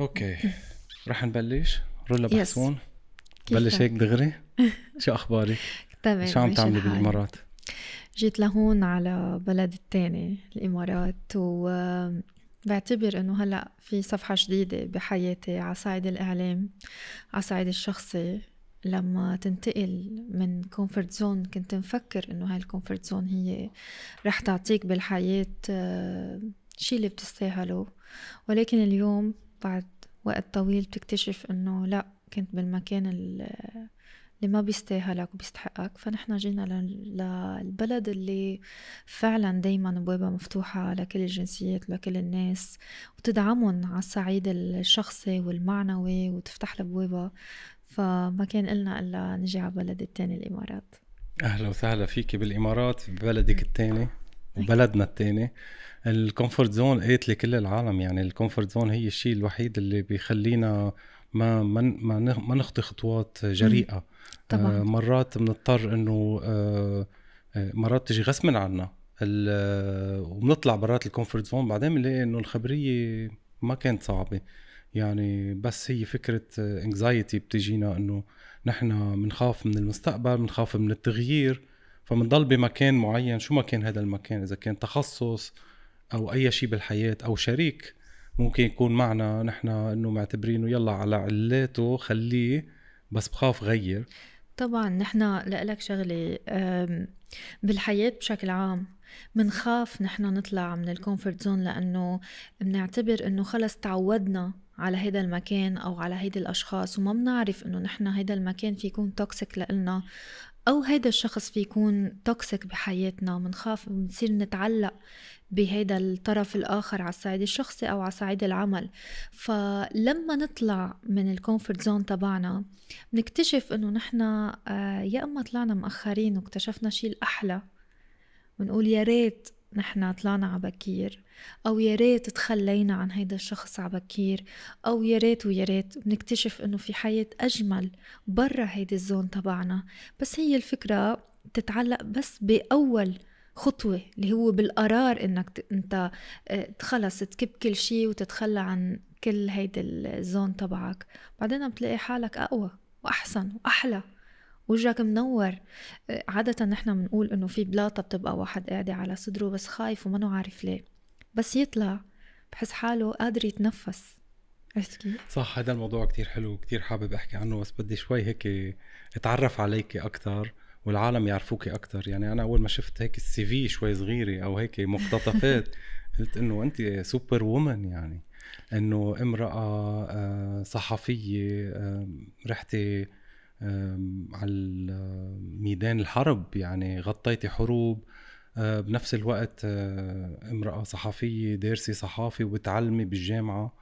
اوكي رح نبلش رولا بحسون بلش هيك دغري شو اخبارك؟ تمام شو عم تعملي بالامارات؟ جيت لهون على بلد الثاني الامارات و بعتبر انه هلا في صفحة جديدة بحياتي على صعيد الاعلام على صعيد الشخصي لما تنتقل من كومفورت زون كنت مفكر انه هاي الكومفورت زون هي رح تعطيك بالحياة شي اللي بتستاهله ولكن اليوم بعد وقت طويل بتكتشف انه لا كنت بالمكان اللي ما بيستاهلك وبيستحقك فنحن جينا للبلد اللي فعلا دايما بوابة مفتوحة لكل الجنسيات لكل الناس وتدعمهم على الصعيد الشخصي والمعنوي وتفتح لبوابة فما كان إلنا إلا نجي على بلد التاني الإمارات أهلا وسهلا فيكي بالإمارات ببلدك نعم. التاني وبلدنا الثاني الكومفورت زون قالت لي كل العالم يعني الكومفورت زون هي الشيء الوحيد اللي بيخلينا ما ما ما نخطي خطوات جريئه آه، طبعا. آه مرات بنضطر انه آه, آه، مرات تجي غصبا عنا آه، وبنطلع برات الكومفورت زون بعدين بنلاقي انه الخبريه ما كانت صعبه يعني بس هي فكره انكزايتي بتجينا انه نحن بنخاف من المستقبل بنخاف من التغيير فبنضل بمكان معين شو ما كان هذا المكان اذا كان تخصص او اي شيء بالحياه او شريك ممكن يكون معنا نحن انه معتبرينه يلا على علاته خليه بس بخاف غير طبعا نحن لك شغله بالحياه بشكل عام بنخاف نحن نطلع من الكومفورت زون لانه بنعتبر انه خلص تعودنا على هذا المكان او على هيدي الاشخاص وما بنعرف انه نحن هذا المكان في يكون توكسيك لنا أو هيدا الشخص في يكون توكسيك بحياتنا ومنخاف بنصير نتعلق بهيدا الطرف الآخر على الصعيد الشخصي أو على صعيد العمل فلما نطلع من الكومفورت زون تبعنا بنكتشف إنه نحن آه، يا إما طلعنا مأخرين واكتشفنا شيء الأحلى ونقول يا ريت نحن طلعنا على بكير او يا ريت تخلينا عن هيدا الشخص على بكير او يا ريت ويا ريت بنكتشف انه في حياه اجمل برا هيدي الزون تبعنا بس هي الفكره تتعلق بس باول خطوة اللي هو بالقرار انك انت آه، خلص تكب كل شيء وتتخلى عن كل هيدي الزون تبعك بعدين بتلاقي حالك اقوى واحسن واحلى وجهك منور آه، عادة نحن بنقول انه في بلاطة بتبقى واحد قاعدة على صدره بس خايف وما عارف ليه بس يطلع بحس حاله قادر يتنفس عرفت كيف؟ صح هذا الموضوع كتير حلو وكتير حابب احكي عنه بس بدي شوي هيك اتعرف عليك اكثر والعالم يعرفوك اكثر يعني انا اول ما شفت هيك السي في شوي صغيره او هيك مقتطفات قلت انه انت سوبر وومن يعني انه امراه آه، صحفيه آه، رحتي على ميدان الحرب يعني غطيتي حروب آه، بنفس الوقت آه، امرأة صحفية دارسة صحافة وبتعلمي بالجامعة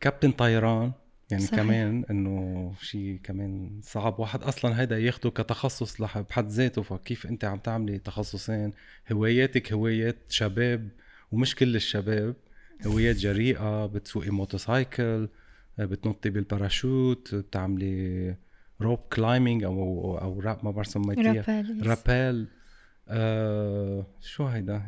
كابتن طيران يعني صحيح. كمان انه شيء كمان صعب واحد اصلا هيدا ياخده كتخصص بحد ذاته فكيف انت عم تعملي تخصصين هواياتك هوايات شباب ومش كل الشباب هوايات جريئه بتسوقي موتوسايكل آه، بتنطي بالباراشوت بتعملي روب كلايمينج او او راب ما بعرف سميتيها رابيل آه شو هيدا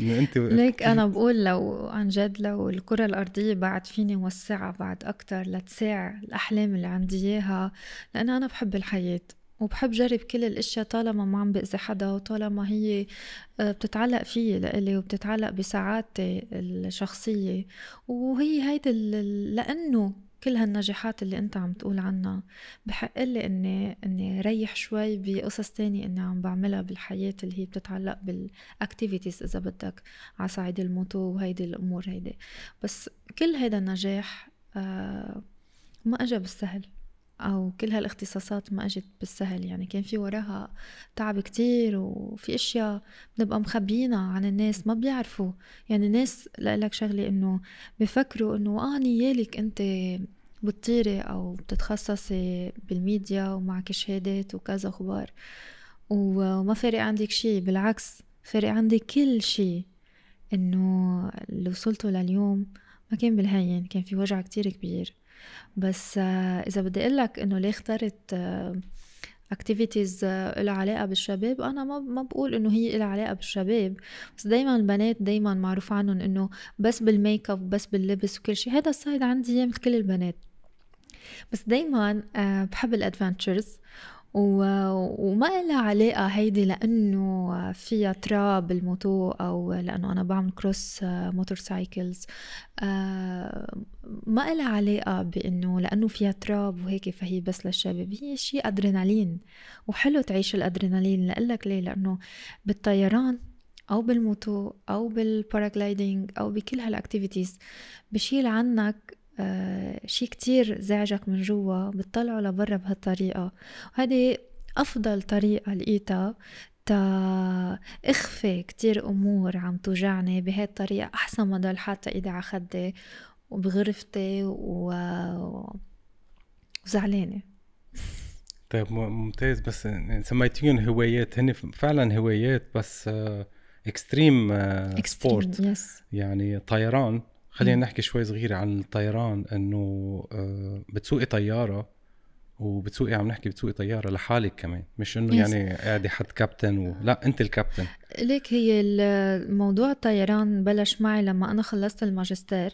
يعني انت ليك انا بقول لو عن جد لو الكره الارضيه بعد فيني وسعها بعد اكثر لتساع الاحلام اللي عندي اياها لان انا بحب الحياه وبحب جرب كل الاشياء طالما ما عم باذي حدا وطالما هي آه، بتتعلق فيي لإلي وبتتعلق بسعادتي الشخصية وهي هيدي لأنه كل هالنجاحات اللي انت عم تقول عنها بحق لي اني اني ريح شوي بقصص تانية اني عم بعملها بالحياة اللي هي بتتعلق بالاكتيفيتيز اذا بدك على صعيد الموتو وهيدي الامور هيدي بس كل هيدا النجاح آه ما اجى بالسهل أو كل هالاختصاصات ما أجت بالسهل يعني كان في وراها تعب كتير وفي أشياء بنبقى مخبيينها عن الناس ما بيعرفوا يعني الناس لك شغلة إنه بفكروا إنه آه نيالك أنت بتطيري أو بتتخصصي بالميديا ومعك شهادات وكذا أخبار وما فارق عندك شي بالعكس فارق عندي كل شي إنه اللي وصلته لليوم ما كان بالهين كان في وجع كتير كبير بس آه، اذا بدي اقول لك انه ليه اخترت اكتيفيتيز آه، آه، لها علاقه بالشباب انا ما ما بقول انه هي لها علاقه بالشباب بس دائما البنات دائما معروف عنهم انه بس بالميك اب بس باللبس وكل شيء هذا الصيد عندي مثل كل البنات بس دائما بحب الادفنتشرز و... وما لها علاقة هيدي لأنه فيها تراب الموتو أو لأنه أنا بعمل كروس موتور سايكلز ما لها علاقة بأنه لأنه فيها تراب وهيك فهي بس للشباب هي شيء أدرينالين وحلو تعيش الأدرينالين لقلك ليه لأنه بالطيران أو بالموتو أو بالباراجلايدينج أو بكل هالأكتيفيتيز بشيل عنك شيء آه، شي كتير زعجك من جوا بتطلعه لبرا بهالطريقة وهذه أفضل طريقة لقيتها تا اخفي كتير امور عم توجعني بهاي الطريقة احسن ما ضل حاطة ايدي على خدي وبغرفتي و... وزعلانة طيب ممتاز بس يعني سميتيهم هوايات هن فعلا هوايات بس اكستريم, إكستريم سبورت يعني طيران خلينا نحكي شوي صغيرة عن الطيران انه آه، بتسوقي طيارة وبتسوقي عم نحكي بتسوقي طيارة لحالك كمان مش انه يعني قاعدة حد كابتن و... لا انت الكابتن ليك هي موضوع الطيران بلش معي لما انا خلصت الماجستير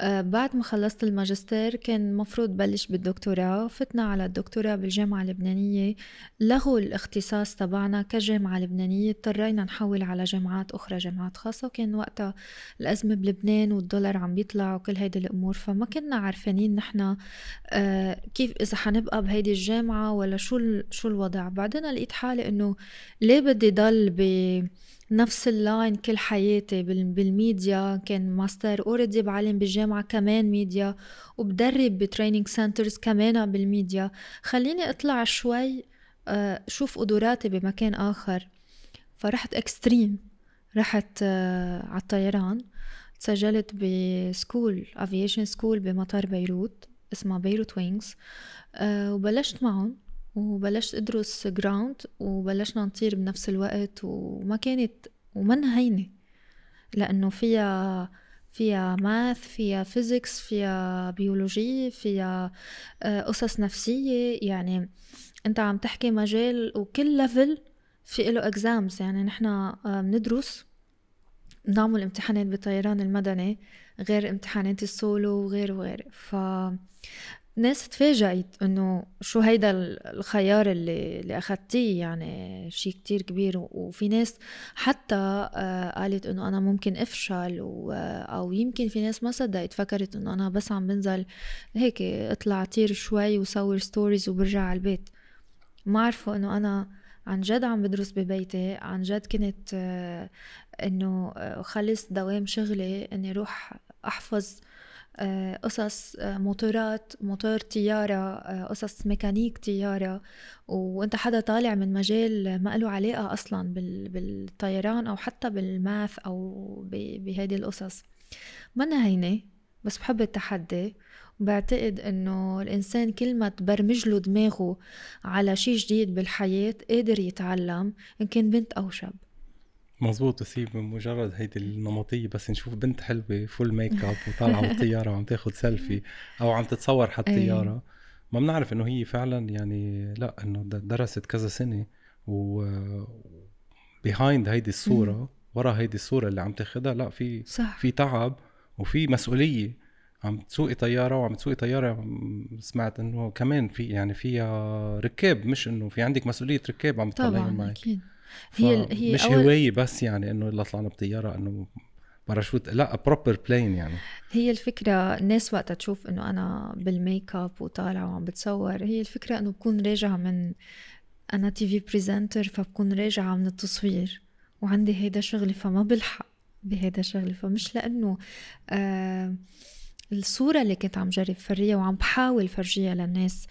آه، بعد ما خلصت الماجستير كان مفروض بلش بالدكتوراه فتنا على الدكتوراه بالجامعة اللبنانية لغوا الاختصاص تبعنا كجامعة لبنانية اضطرينا نحول على جامعات أخرى جامعات خاصة وكان وقتها الأزمة بلبنان والدولار عم بيطلع وكل هيدي الأمور فما كنا عارفانين نحن آه، كيف إذا حنبقى بهيدي الجامعة ولا شو شو الوضع بعدين لقيت حالي إنه ليه بدي ضل ب نفس اللاين كل حياتي بالميديا كان ماستر اوريدي بعلم بالجامعة كمان ميديا وبدرب بتريننج سنترز كمان بالميديا خليني اطلع شوي آه، شوف قدراتي بمكان آخر فرحت اكستريم رحت آه، على الطيران تسجلت بسكول افيشن سكول بمطار بيروت اسمها بيروت وينجز آه، وبلشت معهم وبلشت أدرس جراوند وبلشنا نطير بنفس الوقت وما كانت ومنها هينة لأنه فيها فيها ماث فيها فيزيكس فيها بيولوجي فيها آه، قصص نفسية يعني أنت عم تحكي مجال وكل ليفل في له اكزامز يعني نحن آه، بندرس بنعمل امتحانات بالطيران المدني غير امتحانات السولو وغير وغير ف ناس تفاجأت انه شو هيدا الخيار اللي اللي اخذتيه يعني شيء كتير كبير وفي ناس حتى آه، قالت انه انا ممكن افشل او يمكن في ناس ما صدقت فكرت انه انا بس عم بنزل هيك اطلع طير شوي وصور ستوريز وبرجع على البيت ما عرفوا انه انا عن جد عم بدرس ببيتي عن جد كنت آه، انه آه، خلص دوام شغلي اني روح احفظ آه، قصص آه، موتورات موتور طيارة آه، قصص ميكانيك طيارة وانت حدا طالع من مجال ما له علاقة أصلا بالطيران أو حتى بالماث أو بهيدي القصص منا هينة بس بحب التحدي بعتقد انه الانسان كل ما تبرمج له دماغه على شيء جديد بالحياه قادر يتعلم ان كان بنت او شاب مظبوط وسيب مجرد هيدي النمطية بس نشوف بنت حلوة فول ميك اب وطالعة بالطيارة وعم تاخد سيلفي أو عم تتصور حتى الطيارة إيه. ما بنعرف إنه هي فعلا يعني لا إنه درست كذا سنة و بيهايند هيدي الصورة إيه. ورا هيدي الصورة اللي عم تاخدها لا في صح. في تعب وفي مسؤولية عم تسوقي طياره وعم تسوقي طياره سمعت انه كمان في يعني فيها ركاب مش انه في عندك مسؤوليه ركاب عم تطلعي معك طبعا اكيد هي هي مش أول... هوايه بس يعني انه يلا طلعنا بطياره انه باراشوت لا بروبر بلين يعني هي الفكره الناس وقتها تشوف انه انا بالميك اب وطالعه وعم بتصور هي الفكره انه بكون راجعه من انا تي في بريزنتر فبكون راجعه من التصوير وعندي هيدا شغلي فما بلحق بهيدا شغلي فمش لانه آه الصورة اللي كنت عم جرب فريها وعم بحاول فرجيها للناس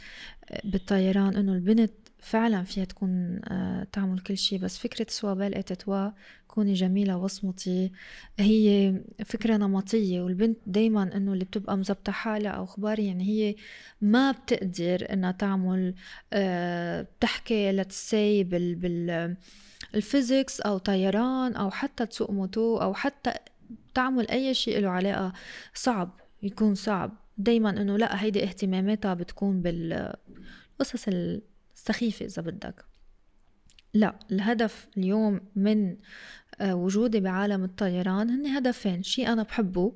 آه، بالطيران انه البنت فعلا فيها تكون آه، تعمل كل شيء بس فكرة سوابال اتتوا كوني جميلة واصمتي هي فكرة نمطية والبنت دايما انه اللي بتبقى مزبطة حالها او اخبار يعني هي ما بتقدر انها تعمل آه، تحكي لتس بال, بال او طيران او حتى تسوق موتو او حتى تعمل اي شيء له علاقة صعب يكون صعب دايما انه لا هيدي اهتماماتها بتكون بالقصص سخيفة إذا بدك لا الهدف اليوم من آه، وجودي بعالم الطيران هن هدفين شيء أنا بحبه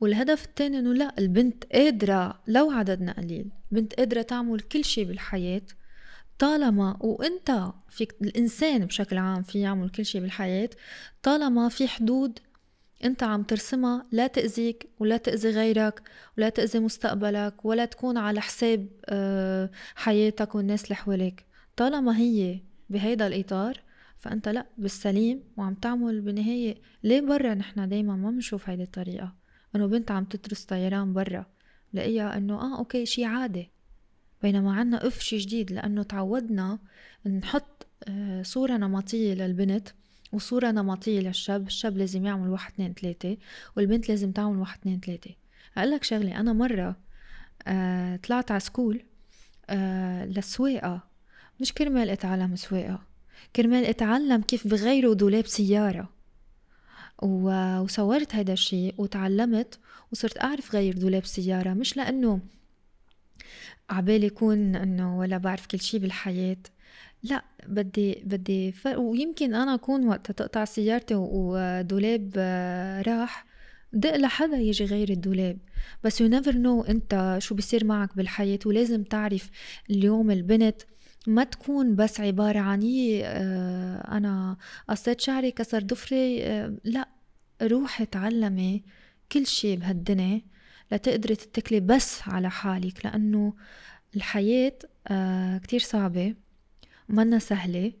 والهدف الثاني انه لا البنت قادرة لو عددنا قليل بنت قادرة تعمل كل شيء بالحياة طالما وانت فيك الانسان بشكل عام في يعمل كل شيء بالحياة طالما في حدود انت عم ترسمها لا تأذيك ولا تأذي غيرك ولا تأذي مستقبلك ولا تكون على حساب آه، حياتك والناس اللي حواليك طالما هي بهيدا الإطار فأنت لا بالسليم وعم تعمل بالنهاية ليه برا نحن دايما ما بنشوف هيدي الطريقة إنه بنت عم تدرس طيران برا لقيها إنه آه أوكي شي عادي بينما عنا اف شي جديد لأنه تعودنا نحط آه، صورة نمطية للبنت وصورة نمطية للشاب الشاب لازم يعمل واحد اتنين تلاتة والبنت لازم تعمل واحد اتنين تلاتة أقلك شغلة أنا مرة آه طلعت على سكول آه للسواقة مش كرمال أتعلم سواقة كرمال أتعلم كيف بغيروا دولاب سيارة وصورت هذا الشيء وتعلمت وصرت أعرف غير دولاب سيارة مش لأنه عبالي يكون انه ولا بعرف كل شيء بالحياة لأ بدّي بدّي ف ويمكن أنا أكون وقت تقطع سيّارتي ودولاب آه، راح دِق لحدا يجي غير الدولاب بس يو نيفر نو إنت شو بصير معك بالحياة ولازم تعرف اليوم البنت ما تكون بس عبارة عن إيه، اه أنا قصّيت شعري كسر ضفري آه، لأ روحي اتعلّمي كل شيء بهالدنيا لتقدري تتّكلي بس على حالك لأنه الحياة آه، كتير صعبة. منا سهلة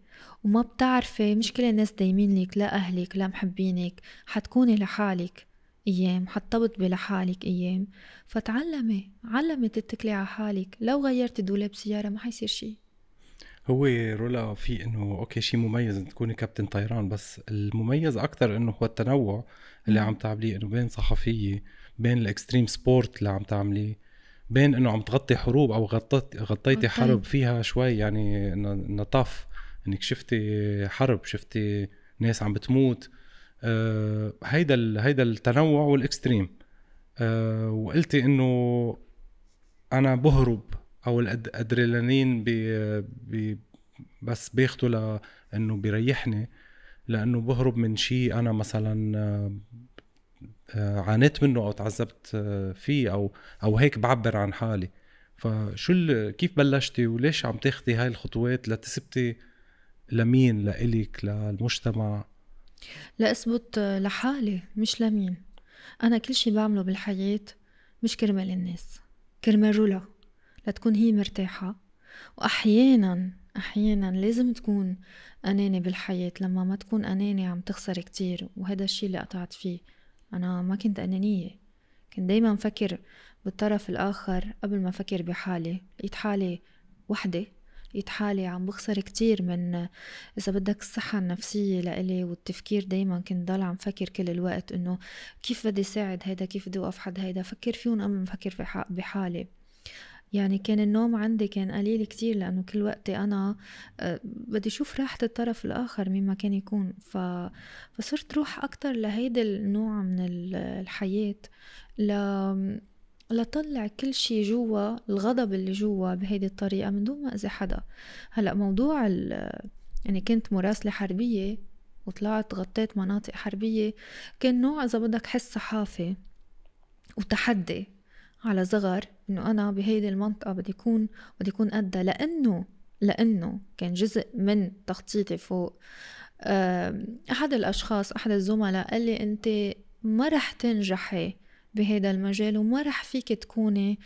وما بتعرفي مش كل الناس دايمين لك لا أهلك لا محبينك حتكوني لحالك أيام حتطبطبي لحالك أيام فتعلمي علمي تتكلي على حالك لو غيرتي دولاب سيارة ما حيصير شي هو رولا في انه اوكي شيء مميز ان تكوني كابتن طيران بس المميز اكثر انه هو التنوع اللي عم تعمليه انه بين صحفيه بين الاكستريم سبورت اللي عم تعمليه بين انه عم تغطي حروب او غطيت غطيتي طيب. حرب فيها شوي يعني نطاف انك شفتي حرب شفتي ناس عم بتموت آه هيدا ال... هيدا التنوع والاكستريم آه وقلتي انه انا بهرب او الادرينالين بي... بي... بس باخده لانه بيريحني لانه بهرب من شيء انا مثلا آه، عانيت منه او تعذبت آه، فيه او او هيك بعبر عن حالي فشو كيف بلشتي وليش عم تاخذي هاي الخطوات لتثبتي لمين لإلك للمجتمع لأثبت آه، لحالي مش لمين أنا كل شيء بعمله بالحياة مش كرمال الناس كرمال رولا لتكون هي مرتاحة وأحيانا أحيانا لازم تكون أناني بالحياة لما ما تكون أناني عم تخسر كتير وهذا الشيء اللي قطعت فيه أنا ما كنت أنانية كنت دايما أفكر بالطرف الآخر قبل ما أفكر بحالي لقيت حالي وحدة لقيت حالي عم بخسر كتير من إذا بدك الصحة النفسية لإلي والتفكير دايما كنت ضل عم فكر كل الوقت إنه كيف بدي ساعد هيدا كيف بدي أوقف حد هيدا فكر فيهم قبل ما أفكر بحالي يعني كان النوم عندي كان قليل كتير لأنه كل وقتي أنا آه، بدي أشوف راحة الطرف الآخر مما كان يكون ف... فصرت روح أكتر لهيدا النوع من الحياة ل... لطلع كل شي جوا الغضب اللي جوا بهيدي الطريقة من دون ما أذي حدا هلأ موضوع ال... يعني كنت مراسلة حربية وطلعت غطيت مناطق حربية كان نوع إذا بدك حس صحافة وتحدي على صغر انه انا بهيدي المنطقه بدي اكون بدي اكون قدها لانه لانه كان جزء من تخطيطي فوق احد الاشخاص احد الزملاء قال لي انت ما رح تنجحي بهذا المجال وما رح فيك تكوني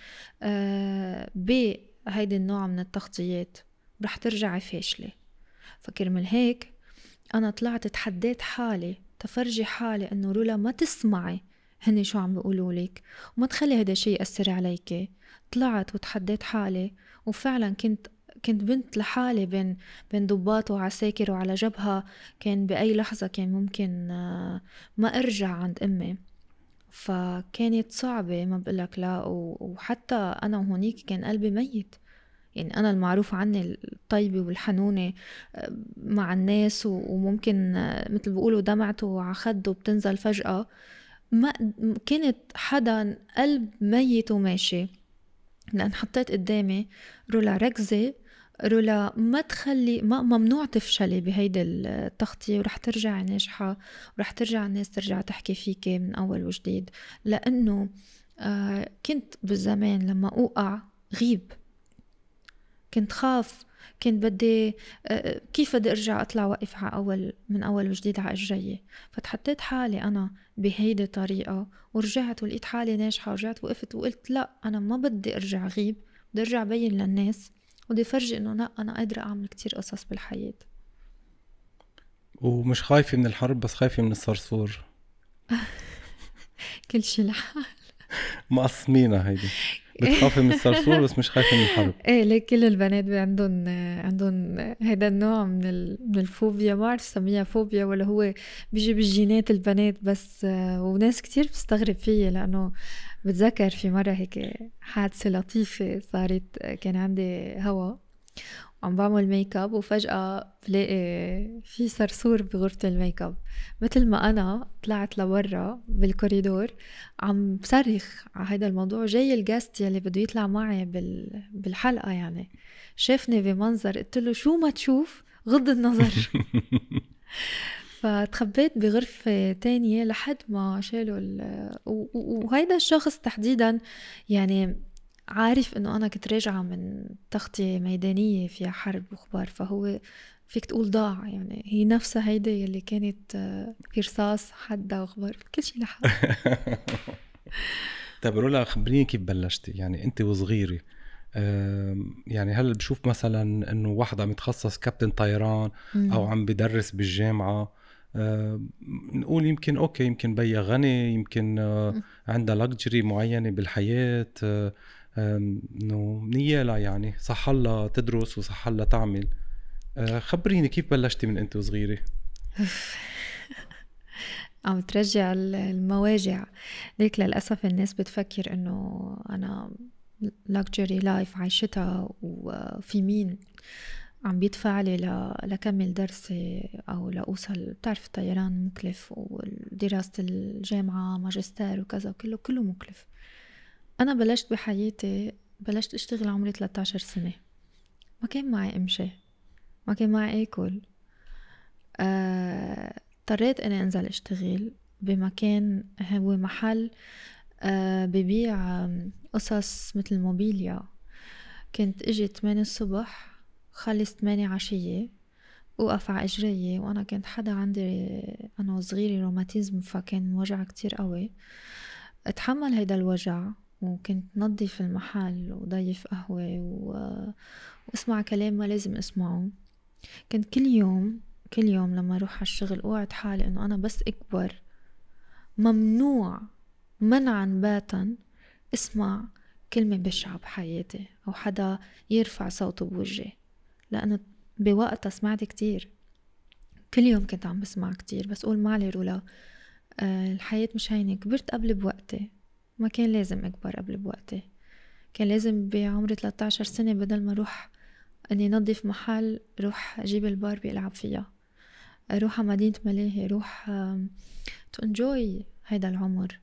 آه، بهيدا النوع من التغطيات رح ترجعي فاشلة من هيك أنا طلعت تحديت حالي تفرجي حالي إنه رولا ما تسمعي هن شو عم بيقولوا لك وما تخلي هذا الشيء يأثر عليك طلعت وتحديت حالي وفعلا كنت كنت بنت لحالي بين بين ضباط وعساكر وعلى جبهة كان بأي لحظة كان ممكن آه، ما أرجع عند أمي فكانت صعبة ما لك لا وحتى أنا وهونيك كان قلبي ميت يعني أنا المعروف عني الطيبة والحنونة آه، مع الناس وممكن آه، مثل بيقولوا دمعته على خده بتنزل فجأة ما كنت حدا قلب ميت وماشي لأن حطيت قدامي رولا ركزي رولا ما تخلي ما ممنوع تفشلي بهيدي التغطية ورح ترجعي ناجحة ورح ترجع الناس ترجع تحكي فيكي من أول وجديد لأنه آه، كنت بالزمان لما أوقع غيب كنت خاف كنت بدي آه، آه، كيف بدي ارجع اطلع واقف على اول من اول وجديد على الجاية فتحطيت حالي انا بهيدي الطريقة ورجعت ولقيت حالي ناجحة ورجعت وقفت وقلت لا انا ما بدي ارجع غيب بدي ارجع بين للناس بدي افرجي انه لا انا قادرة اعمل كتير قصص بالحياة ومش خايفة من الحرب بس خايفة من الصرصور كل شي لحال مقسمينها هيدي بتخافي من الصرصور بس مش خايفه من الحرب ايه ليه كل البنات عندهم عندهم هيدا النوع من من الفوبيا ما بعرف سميها فوبيا ولا هو بيجي بالجينات البنات بس وناس كتير بتستغرب فيي لانه بتذكر في مره هيك حادثه لطيفه صارت كان عندي هوا عم بعمل ميك اب وفجأة بلاقي في صرصور بغرفة الميك اب مثل ما أنا طلعت لورا بالكوريدور عم بصرخ على هذا الموضوع جاي الجاست يلي بده يطلع معي بال... بالحلقة يعني شافني بمنظر قلت له شو ما تشوف غض النظر فتخبيت بغرفة تانية لحد ما شالوا ال... و... وهيدا الشخص تحديدا يعني عارف انه انا كنت راجعه من تغطيه ميدانيه فيها حرب وخبار فهو فيك تقول ضاع يعني هي نفسها هيدا اللي كانت في آه، رصاص حدا وخبار كل شيء لحالها طيب رولا خبريني كيف بلشتي يعني انت وصغيره يعني هل بشوف مثلا انه واحد عم يتخصص كابتن طيران او عم بدرس بالجامعه نقول يمكن اوكي يمكن بيا غني يمكن آه، عندها لكجري معينه بالحياه آه، انه نيالها يعني صح الله تدرس وصح الله تعمل آه، خبريني كيف بلشتي من انت وصغيره عم ترجع المواجع ليك للأسف الناس بتفكر إنه أنا لكجري لايف عايشتها وفي مين عم بيدفع لي لاكمل لكمل درسي أو لأوصل بتعرف الطيران مكلف ودراسة الجامعة ماجستير وكذا كله كله مكلف أنا بلشت بحياتي بلشت أشتغل عمري 13 سنة ما كان معي أمشي ما كان معي آكل آه، اضطريت أه... أني أنزل أشتغل بمكان هو محل أه... ببيع قصص مثل الموبيليا كنت اجي 8 الصبح خلص 8 عشية وقف على إجري وأنا كنت حدا عندي أنا وصغيرة روماتيزم فكان وجع كتير قوي اتحمل هيدا الوجع وكنت نظف المحل وضيف قهوة و... واسمع كلام ما لازم اسمعه كنت كل يوم كل يوم لما اروح على الشغل اوعد حالي انه انا بس اكبر ممنوع منعا باتا اسمع كلمة بشعة بحياتي أو حدا يرفع صوته بوجهي لأنه بوقتها سمعت كتير كل يوم كنت عم بسمع كتير بس قول معلي رولا آه، الحياة مش هينة كبرت قبل بوقتي ما كان لازم أكبر قبل بوقتي كان لازم بعمر 13 سنة بدل ما روح أني نظف محل روح أجيب الباربي ألعب فيها روح على مدينة ملاهي روح تو انجوي هيدا العمر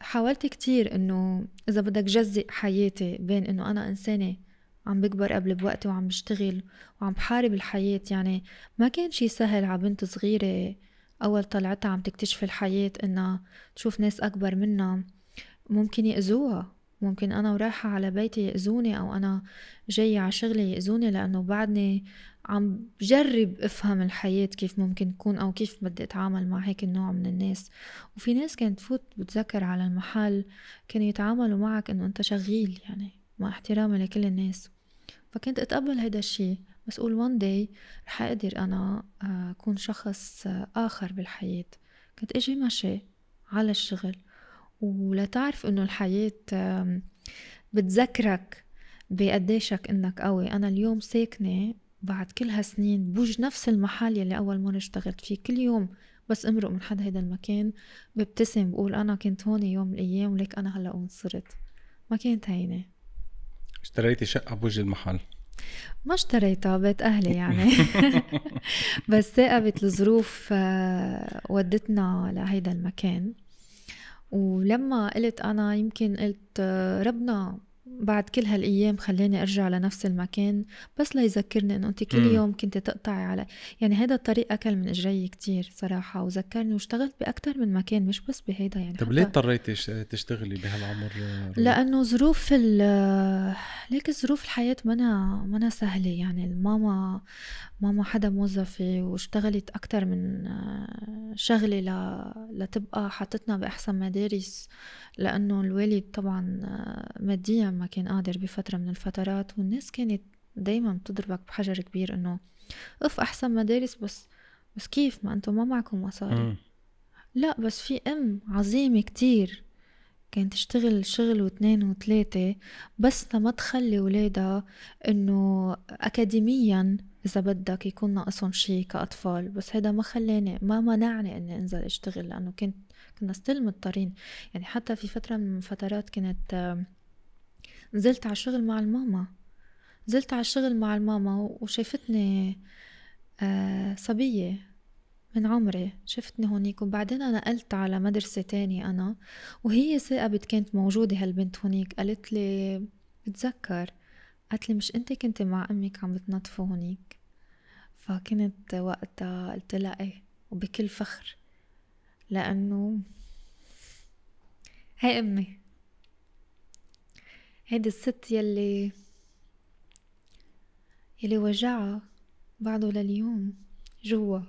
حاولت كتير انه اذا بدك جزئ حياتي بين انه انا انسانه عم بكبر قبل بوقتي وعم بشتغل وعم بحارب الحياة يعني ما كان شي سهل على بنت صغيرة أول طلعتها عم تكتشف الحياة إنها تشوف ناس أكبر منها ممكن يأذوها ممكن أنا ورايحة على بيتي يأذوني أو أنا جاية على شغلي يأذوني لأنه بعدني عم بجرب أفهم الحياة كيف ممكن تكون أو كيف بدي أتعامل مع هيك النوع من الناس وفي ناس كانت تفوت بتذكر على المحل كانوا يتعاملوا معك إنه أنت شغيل يعني مع احترامي لكل الناس فكنت أتقبل هيدا الشي بس أقول وان داي رح أقدر أنا آه، أكون شخص آه، آخر بالحياة كنت أجي مشي على الشغل ولتعرف انه الحياة بتذكرك بقديشك انك قوي انا اليوم ساكنة بعد كل هالسنين بوج نفس المحل يلي اول مرة اشتغلت فيه كل يوم بس امرق من حد هيدا المكان ببتسم بقول انا كنت هون يوم من الايام وليك انا هلا هون صرت ما كانت هينة اشتريتي شقة بوج المحل ما اشتريتها بيت اهلي يعني بس ثاقبت الظروف آه، ودتنا لهيدا المكان ولما قلت انا يمكن قلت آه، ربنا بعد كل هالأيام خلاني أرجع لنفس المكان بس ليذكرني إنه أنت كل يوم كنت تقطعي علي يعني هذا الطريق أكل من إجري كتير صراحة وذكرني واشتغلت باكثر من مكان مش بس بهيدا يعني طب ليه اضطريتي تشتغلي بهالعمر؟ لأنه ظروف ال ليك ظروف الحياة منا منا سهلة يعني الماما ماما حدا موظفة واشتغلت اكثر من آه، شغلة ل... لتبقى حطتنا بأحسن مدارس لأنه الوالد طبعا آه، ماديا ما كان قادر بفترة من الفترات والناس كانت دايما بتضربك بحجر كبير انه اف احسن مدارس بس بس كيف ما انتم ما معكم مصاري لا بس في ام عظيمة كتير كانت تشتغل شغل واثنين وثلاثة بس لما تخلي ولادها انه اكاديميا اذا بدك يكون ناقصهم شيء كاطفال بس هيدا ما خلاني ما منعني اني انزل اشتغل لانه كنت كنا ستيل مضطرين يعني حتى في فترة من فترات كانت نزلت على الشغل مع الماما نزلت على الشغل مع الماما وشافتني آه، صبية من عمري شفتني هونيك وبعدين أنا نقلت على مدرسة تانية أنا وهي ثاقبت كانت موجودة هالبنت هونيك قالت لي بتذكر قالت لي مش انت كنت مع امك عم بتنظفوا هونيك فكنت وقتها قلت لها ايه وبكل فخر لأنه هي أمي هيدي الست يلي يلي وجعها بعده لليوم جوا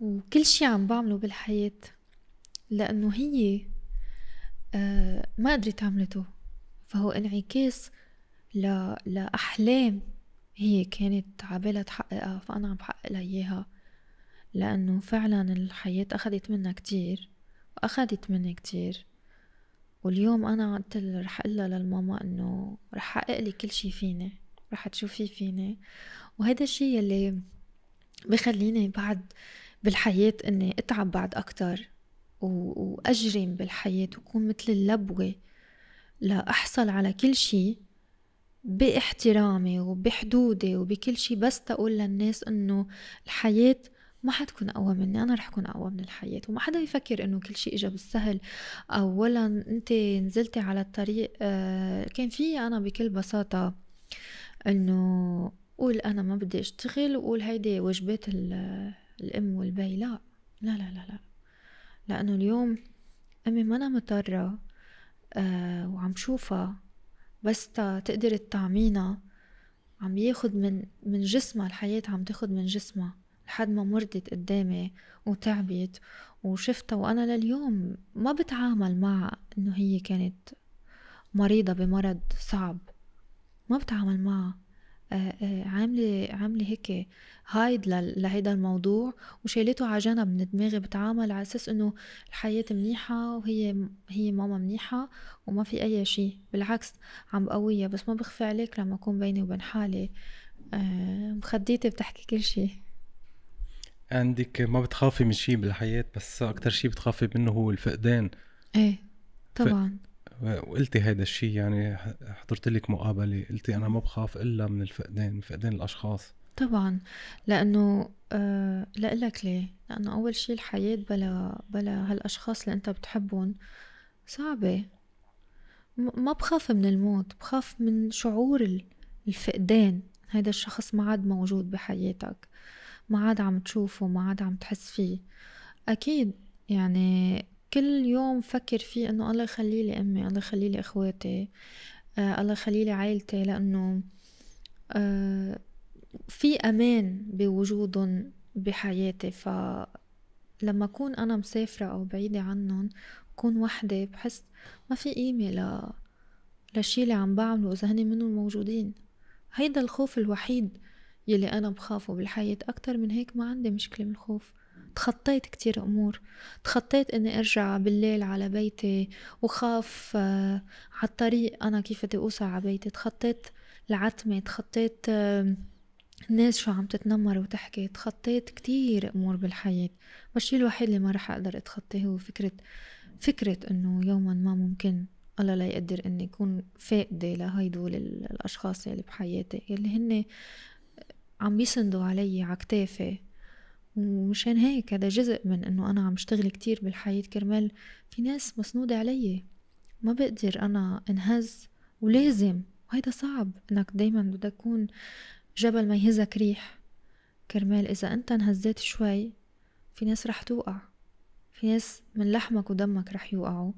وكل شي عم بعمله بالحياة لأنه هي آه، ما قدرت عملته فهو انعكاس لأحلام هي كانت عبالة تحققها فأنا عم بحقق لها إياها لأنه فعلا الحياة أخدت منا كتير وأخدت مني كتير واليوم أنا قلت رح قلها للماما إنه رح أقلي كل شي فيني رح تشوفيه فيني وهذا الشي يلي بخليني بعد بالحياة إني أتعب بعد أكتر وأجرم بالحياة وكون مثل اللبوة لأحصل على كل شي باحترامي وبحدودي وبكل شي بس تقول للناس إنه الحياة ما حتكون أقوى مني أنا رح أكون أقوى من الحياة وما حدا يفكر إنه كل شيء إجا بالسهل أو ولا أنت نزلتي على الطريق آه، كان في أنا بكل بساطة إنه قول أنا ما بدي أشتغل وقول هيدي واجبات الأم والبي لا لا لا لا لا لأنه اليوم أمي ما أنا مضطرة آه، وعم شوفها بس تقدر تطعمينا عم ياخد من من جسمها الحياة عم تاخد من جسمها لحد ما مرضت قدامي وتعبت وشفتها وأنا لليوم ما بتعامل مع إنه هي كانت مريضة بمرض صعب ما بتعامل معها آه، آه، عاملة عاملة هيك هايد لهيدا الموضوع وشيلته على جنب من دماغي بتعامل على اساس انه الحياة منيحة وهي هي ماما منيحة وما في اي شيء بالعكس عم بقويها بس ما بخفي عليك لما اكون بيني وبين حالي آه، مخديتي بتحكي كل شيء عندك ما بتخافي من شيء بالحياة بس أكتر شيء بتخافي منه هو الفقدان إيه طبعا ف... وقلتي هذا الشيء يعني حضرت لك مقابلة قلتي أنا ما بخاف إلا من الفقدان من فقدان الأشخاص طبعا لأنه آه لألك ليه لأنه أول شيء الحياة بلا بلا هالأشخاص اللي أنت بتحبهم صعبة ما بخاف من الموت بخاف من شعور الفقدان هذا الشخص ما عاد موجود بحياتك ما عاد عم تشوفه ما عاد عم تحس فيه أكيد يعني كل يوم فكر فيه إنه الله يخلي لي أمي الله يخلي لي إخواتي آه الله يخلي لي عائلتي لأنه آه في أمان بوجودهم بحياتي فلما أكون أنا مسافرة أو بعيدة عنهم كون وحدة بحس ما في قيمة ل... للشي اللي عم بعمله إذا هني منهم موجودين هيدا الخوف الوحيد يلي أنا بخافه بالحياة أكتر من هيك ما عندي مشكلة من الخوف تخطيت كتير أمور تخطيت أني أرجع بالليل على بيتي وخاف آه على الطريق أنا كيف بدي أوصل على بيتي تخطيت العتمة تخطيت آه الناس شو عم تتنمر وتحكي تخطيت كتير أمور بالحياة والشي الوحيد اللي ما رح أقدر أتخطيه هو فكرة فكرة أنه يوما ما ممكن الله لا يقدر اني اكون فاقده لهيدول الاشخاص يلي بحياتي يلي هن عم بيسندوا علي عكتافي ومشان هيك هذا جزء من انه انا عم اشتغل كتير بالحياة كرمال في ناس مسنودة علي ما بقدر انا انهز ولازم وهيدا صعب انك دايما بدك تكون جبل ما يهزك ريح كرمال اذا انت انهزيت شوي في ناس رح توقع في ناس من لحمك ودمك رح يوقعوا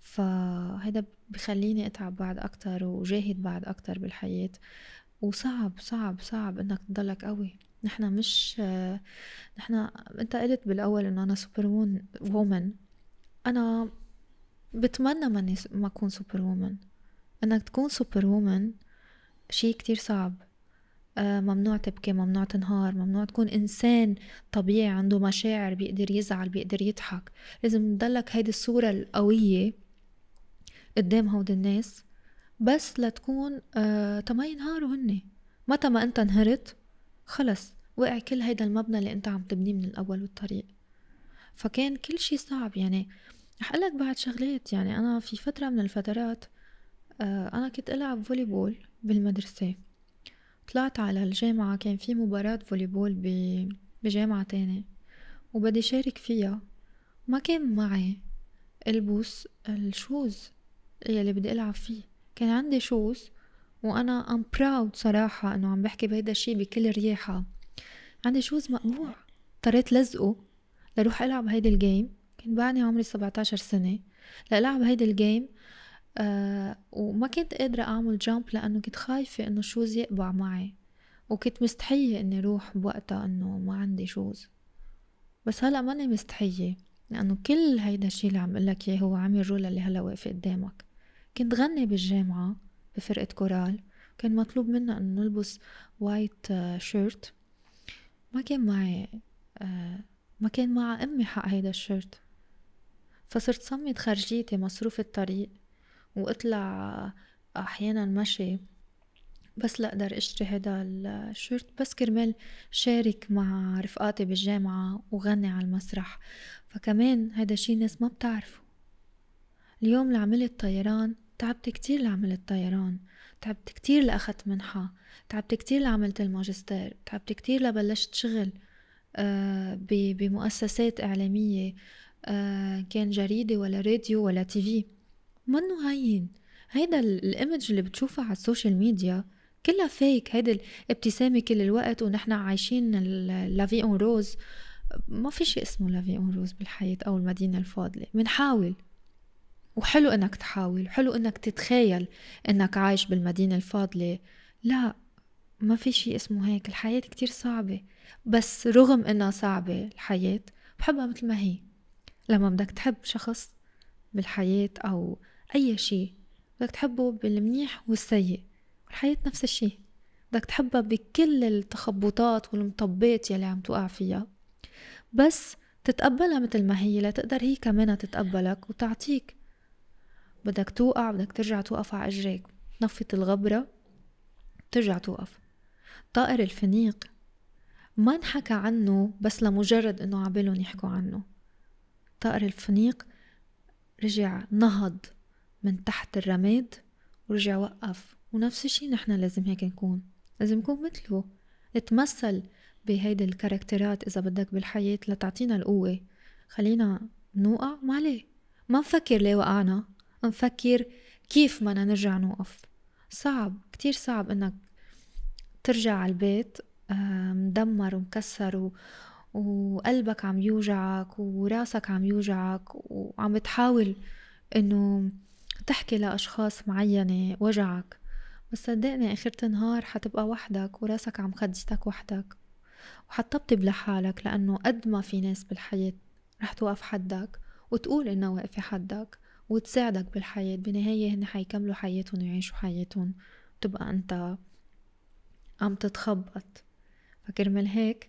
فهيدا بخليني اتعب بعد اكتر وجاهد بعد اكتر بالحياة وصعب صعب صعب انك تضلك قوي نحنا مش نحنا انت قلت بالاول انه انا سوبر وون وومن انا بتمنى ماني ما اكون سوبر وومن انك تكون سوبر وومن شي كتير صعب آه، ممنوع تبكي ممنوع تنهار ممنوع تكون إنسان طبيعي عنده مشاعر بيقدر يزعل بيقدر يضحك لازم تضلك هيدي الصورة القوية قدام هود الناس بس لتكون آه ما ينهاروا هن متى ما انت انهرت خلص وقع كل هيدا المبنى اللي انت عم تبنيه من الاول والطريق فكان كل شي صعب يعني رح لك بعد شغلات يعني انا في فترة من الفترات آه انا كنت العب فولي بول بالمدرسة طلعت على الجامعة كان في مباراة فولي بول بجامعة تانية وبدي شارك فيها ما كان معي البوس الشوز يلي بدي العب فيه كان عندي شوز وانا ام براود صراحه انه عم بحكي بهيدا الشيء بكل رياحه عندي شوز مقموع اضطريت لزقه لروح العب هيدي الجيم كان بعدني عمري 17 سنه لالعب هيدي الجيم آه وما كنت قادرة أعمل جامب لأنه كنت خايفة إنه شوز يقبع معي وكنت مستحية إني روح بوقتها إنه ما عندي شوز بس هلا ماني مستحية لأنه كل هيدا الشي اللي عم قلك إياه هو عامل رولا اللي هلا واقفة قدامك كنت غني بالجامعة بفرقة كورال كان مطلوب منا انه نلبس وايت آه، شيرت ما كان معي آه، ما كان مع امي حق هيدا الشيرت فصرت صمت خرجيتي مصروف الطريق واطلع آه، احيانا مشي بس لأقدر اشتري هيدا الشيرت بس كرمال شارك مع رفقاتي بالجامعة وغني على المسرح فكمان هيدا شي ناس ما بتعرفه اليوم اللي عملت طيران تعبت كتير لعملت طيران تعبت كتير لأخذت منحة تعبت كتير لعملت الماجستير تعبت كتير لبلشت شغل آه، بمؤسسات إعلامية آه، كان جريدة ولا راديو ولا تي في منه هين هيدا الإيمج اللي بتشوفها على السوشيال ميديا كلها فيك هيدي الابتسامة كل الوقت ونحن عايشين لافي اون روز ما في شيء اسمه لافي اون روز بالحياة أو المدينة الفاضلة بنحاول وحلو انك تحاول حلو انك تتخيل انك عايش بالمدينة الفاضلة لا ما في شيء اسمه هيك الحياة كتير صعبة بس رغم انها صعبة الحياة بحبها مثل ما هي لما بدك تحب شخص بالحياة او اي شيء بدك تحبه بالمنيح والسيء والحياة نفس الشيء بدك تحبها بكل التخبطات والمطبات يلي عم توقع فيها بس تتقبلها مثل ما هي لتقدر هي كمان تتقبلك وتعطيك بدك توقع بدك ترجع توقف على اجريك تنفط الغبرة ترجع توقف طائر الفنيق ما انحكى عنه بس لمجرد انه عبالهم يحكوا عنه طائر الفنيق رجع نهض من تحت الرماد ورجع وقف ونفس الشي نحن لازم هيك نكون لازم نكون مثله نتمثل بهيدي الكاركترات إذا بدك بالحياة لتعطينا القوة خلينا نوقع ما عليه ما نفكر ليه وقعنا نفكر كيف بدنا نرجع نوقف صعب كتير صعب انك ترجع على البيت مدمر ومكسر و... وقلبك عم يوجعك وراسك عم يوجعك وعم بتحاول انه تحكي لأشخاص معينة وجعك بس صدقني اخرة النهار حتبقى وحدك وراسك عم خدتك وحدك وحتطبطب لحالك لأنه قد ما في ناس بالحياة رح توقف حدك وتقول إنها واقفة حدك وتساعدك بالحياة بنهاية هن حيكملوا حياتهم ويعيشوا حياتهم تبقى أنت عم تتخبط فكرمال هيك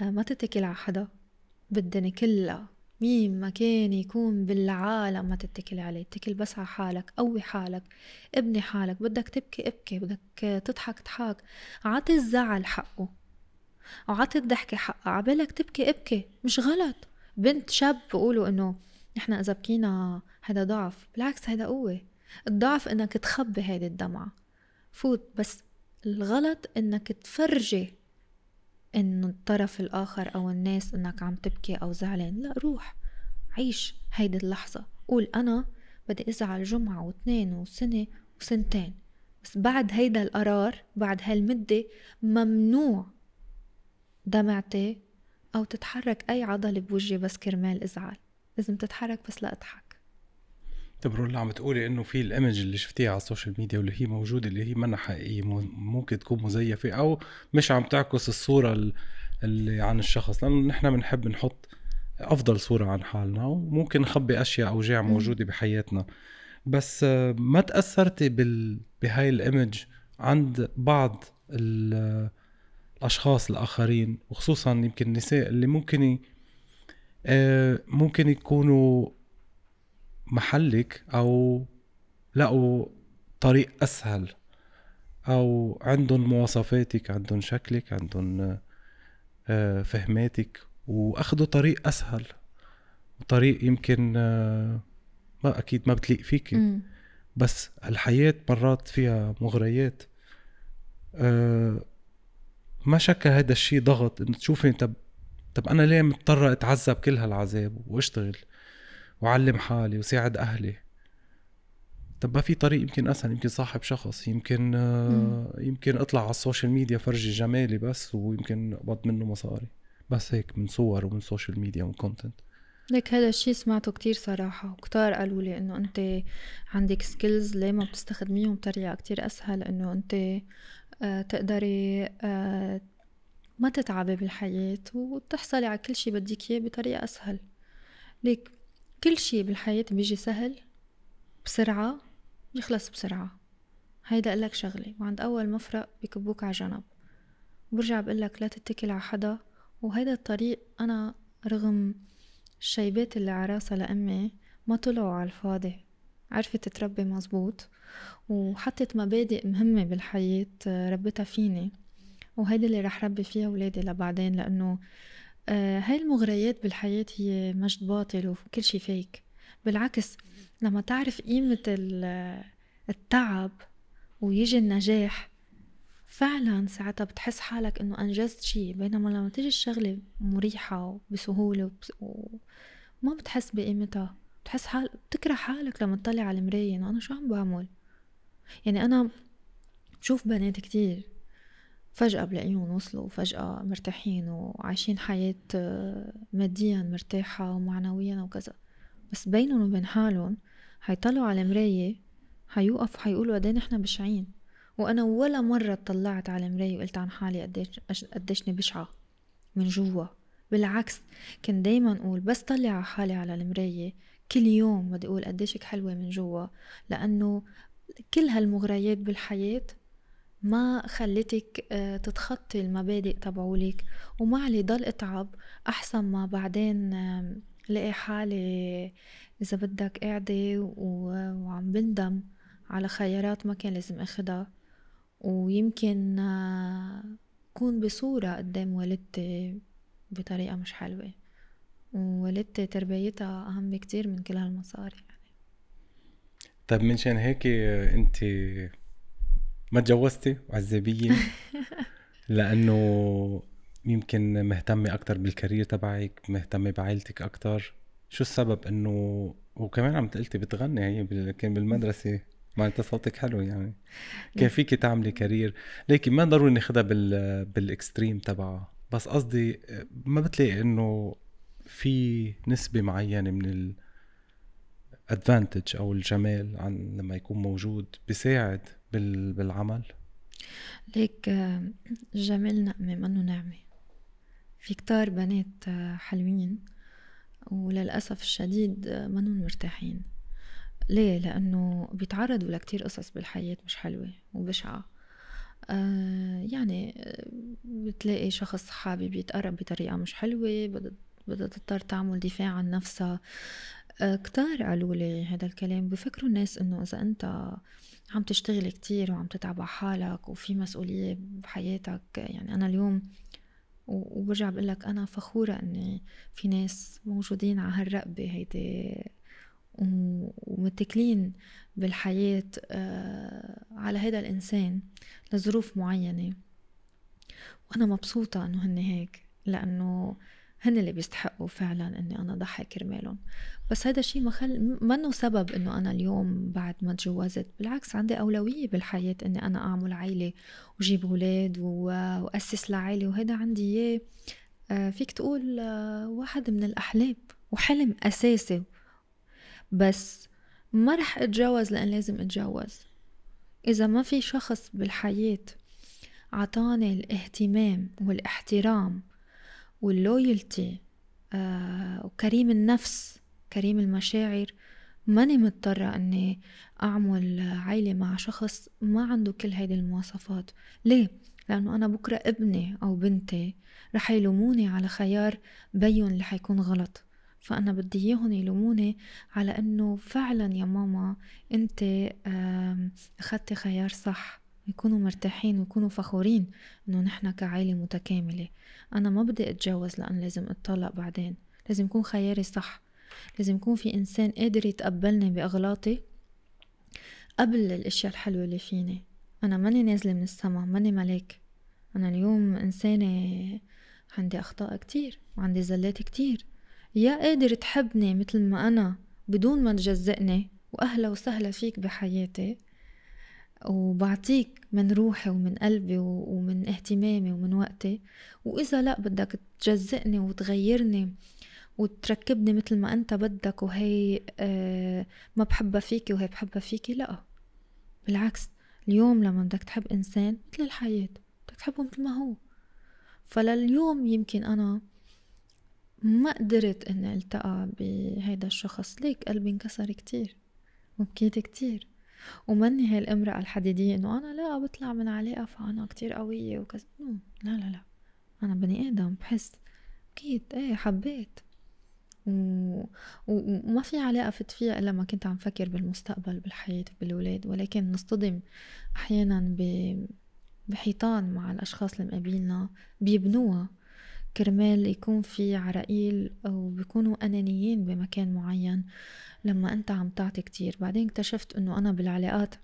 آه، ما تتكل على حدا بالدنيا كلها مين ما كان يكون بالعالم ما تتكل عليه اتكل بس على حالك قوي حالك ابني حالك بدك تبكي ابكي بدك تضحك تضحك عطي الزعل حقه وعطي الضحكة حقها عبالك تبكي ابكي مش غلط بنت شاب بقولوا انه نحن اذا بكينا هذا ضعف بالعكس هذا قوه الضعف انك تخبي هذه الدمعه فوت بس الغلط انك تفرجي انه الطرف الاخر او الناس انك عم تبكي او زعلان لا روح عيش هيدي اللحظه قول انا بدي ازعل جمعه واثنين وسنه وسنتين بس بعد هيدا القرار بعد هالمده ممنوع دمعتي او تتحرك اي عضله بوجهي بس كرمال ازعل لازم تتحرك بس لأضحك طب رولا عم تقولي انه في الايمج اللي شفتيها على السوشيال ميديا واللي هي موجوده اللي هي منا حقيقيه ممكن تكون مزيفه او مش عم تعكس الصوره اللي عن الشخص لانه نحن بنحب نحط افضل صوره عن حالنا وممكن نخبي اشياء اوجاع موجوده بحياتنا بس آه، ما تاثرتي بال... بهاي الايمج عند بعض ال... الاشخاص الاخرين وخصوصا يمكن النساء اللي ممكن آه، ممكن يكونوا محلك او لقوا طريق اسهل او عندهم مواصفاتك عندهم شكلك عندهم آه، فهماتك واخدوا طريق اسهل وطريق يمكن آه، ما اكيد ما بتليق فيكي بس الحياه مرات فيها مغريات ما شكل هذا الشيء ضغط انه تشوفي طب طب انا ليه مضطر اتعذب كل هالعذاب واشتغل وعلم حالي وساعد اهلي طب ما في طريق يمكن اسهل يمكن صاحب شخص يمكن آه، مم. يمكن اطلع على السوشيال ميديا فرجي جمالي بس ويمكن اقبض منه مصاري بس هيك من صور ومن سوشيال ميديا ومن كونتنت لك هذا الشيء سمعته كتير صراحة وكتار قالوا لي انه انت عندك سكيلز ليه ما بتستخدميهم بطريقة كتير اسهل انه انت آه، تقدري آه، ما تتعبي بالحياة وتحصلي على كل شي بدك إياه بطريقة أسهل ليك كل شي بالحياة بيجي سهل بسرعة يخلص بسرعة هيدا لك شغلة وعند أول مفرق بكبوك على جنب وبرجع بقلك لا تتكل على حدا وهيدا الطريق أنا رغم الشيبات اللي عراسها لأمي ما طلعوا على الفاضي عرفت تتربي مزبوط وحطت مبادئ مهمة بالحياة ربتها فيني وهيدي اللي رح ربي فيها ولادي لبعدين لأنه آه، هاي المغريات بالحياة هي مجد باطل وكل شيء فيك بالعكس لما تعرف قيمة التعب ويجي النجاح فعلا ساعتها بتحس حالك انه انجزت شيء بينما لما تيجي الشغلة مريحة وبسهولة وما بتحس بقيمتها بتحس حال بتكره حالك لما تطلع على المراية انه انا شو عم بعمل يعني انا بشوف بنات كتير فجأة بلاقيهم وصلوا فجأة مرتاحين وعايشين حياة آه، ماديا مرتاحة ومعنويا وكذا بس بينهم وبين حالهم حيطلعوا على المراية حيوقفوا حيقولوا قد إيه نحن بشعين وانا ولا مرة طلعت على المراية وقلت عن حالي قديش قديشني بشعة من جوا بالعكس كنت دايما اقول بس طلع على حالي على المراية كل يوم بدي اقول قديشك حلوة من جوا لانه كل هالمغريات بالحياة ما خلتك آه، تتخطي المبادئ تبعولك وما علي ضل اتعب احسن ما بعدين لقي حالي اذا بدك قاعدة وعم بندم على خيارات ما كان لازم اخدها ويمكن آه، كون بصورة قدام والدتي بطريقة مش حلوة ووالدتي تربيتها أهم بكتير من كل هالمصاري يعني. طب منشان هيك آه، انت ما تجوزتي وعزبيه لانه يمكن مهتمه اكثر بالكارير تبعك مهتمه بعائلتك اكثر شو السبب انه وكمان عم تقلتي بتغني هي بال... كان بالمدرسه ما انت صوتك حلو يعني كان فيكي تعملي كارير لكن ما ضروري ناخذها بال... بالاكستريم تبعها بس قصدي ما بتلاقي انه في نسبة معينة من ال advantage او الجمال عن لما يكون موجود بيساعد بال... بالعمل ليك الجمال نقمة منه نعمة في كتار بنات حلوين وللأسف الشديد منهم مرتاحين ليه؟ لأنه بيتعرضوا لكتير قصص بالحياة مش حلوة وبشعة آه يعني بتلاقي شخص حابب يتقرب بطريقة مش حلوة بدها تضطر تعمل دفاع عن نفسها كتار قالوا لي هذا الكلام بفكروا الناس انه اذا انت عم تشتغل كتير وعم تتعب على حالك وفي مسؤولية بحياتك يعني أنا اليوم وبرجع بقول لك أنا فخورة إني في ناس موجودين على هالرقبة هيدي ومتكلين بالحياة آه، على هذا الإنسان لظروف معينة وأنا مبسوطة إنه هن هيك لأنه هن اللي بيستحقوا فعلا اني انا ضحي كرمالهم بس هذا الشيء ما خل منه سبب انه انا اليوم بعد ما تجوزت بالعكس عندي اولويه بالحياه اني انا اعمل عيله وجيب اولاد واسس لعيله وهذا عندي اياه آه، فيك تقول آه، واحد من الاحلام وحلم اساسي بس ما رح اتجوز لان لازم اتجوز اذا ما في شخص بالحياه عطاني الاهتمام والاحترام واللويالتي آه وكريم النفس كريم المشاعر ماني مضطرة أني أعمل عيلة مع شخص ما عنده كل هيدي المواصفات ليه؟ لأنه أنا بكرة ابني أو بنتي رح يلوموني على خيار بين اللي حيكون غلط فأنا بدي إياهم يلوموني على أنه فعلا يا ماما أنت أخدتي خيار صح يكونوا مرتاحين ويكونوا فخورين انه نحن كعائلة متكاملة انا ما بدي اتجوز لان لازم اتطلق بعدين لازم يكون خياري صح لازم يكون في انسان قادر يتقبلني باغلاطي قبل الاشياء الحلوة اللي فيني انا ماني نازلة من السما ماني ملاك انا اليوم انسانة عندي اخطاء كتير وعندي زلات كتير يا قادر تحبني مثل ما انا بدون ما تجزئني واهلا وسهلا فيك بحياتي وبعطيك من روحي ومن قلبي ومن اهتمامي ومن وقتي وإذا لا بدك تجزئني وتغيرني وتركبني مثل ما أنت بدك وهي آه، ما بحبها فيكي وهي بحبها فيكي لا بالعكس اليوم لما بدك تحب إنسان مثل الحياة بدك تحبه مثل ما هو فلليوم يمكن أنا ما قدرت إني ألتقى بهيدا الشخص ليك قلبي انكسر كتير وبكيت كتير ومني هي الامرأة الحديدية انه انا لا بطلع من علاقة فانا كتير قوية وكذا لا لا لا انا بني ادم بحس اكيد ايه حبيت و... وما في علاقة فت فيها إلا ما كنت عم فكر بالمستقبل بالحياة بالولاد ولكن نصطدم أحيانا ب... بحيطان مع الأشخاص اللي مقابلنا بيبنوها كرمال يكون في عرائيل أو بيكونوا أنانيين بمكان معين لما انت عم تعطي كتير بعدين اكتشفت انه انا بالعلاقات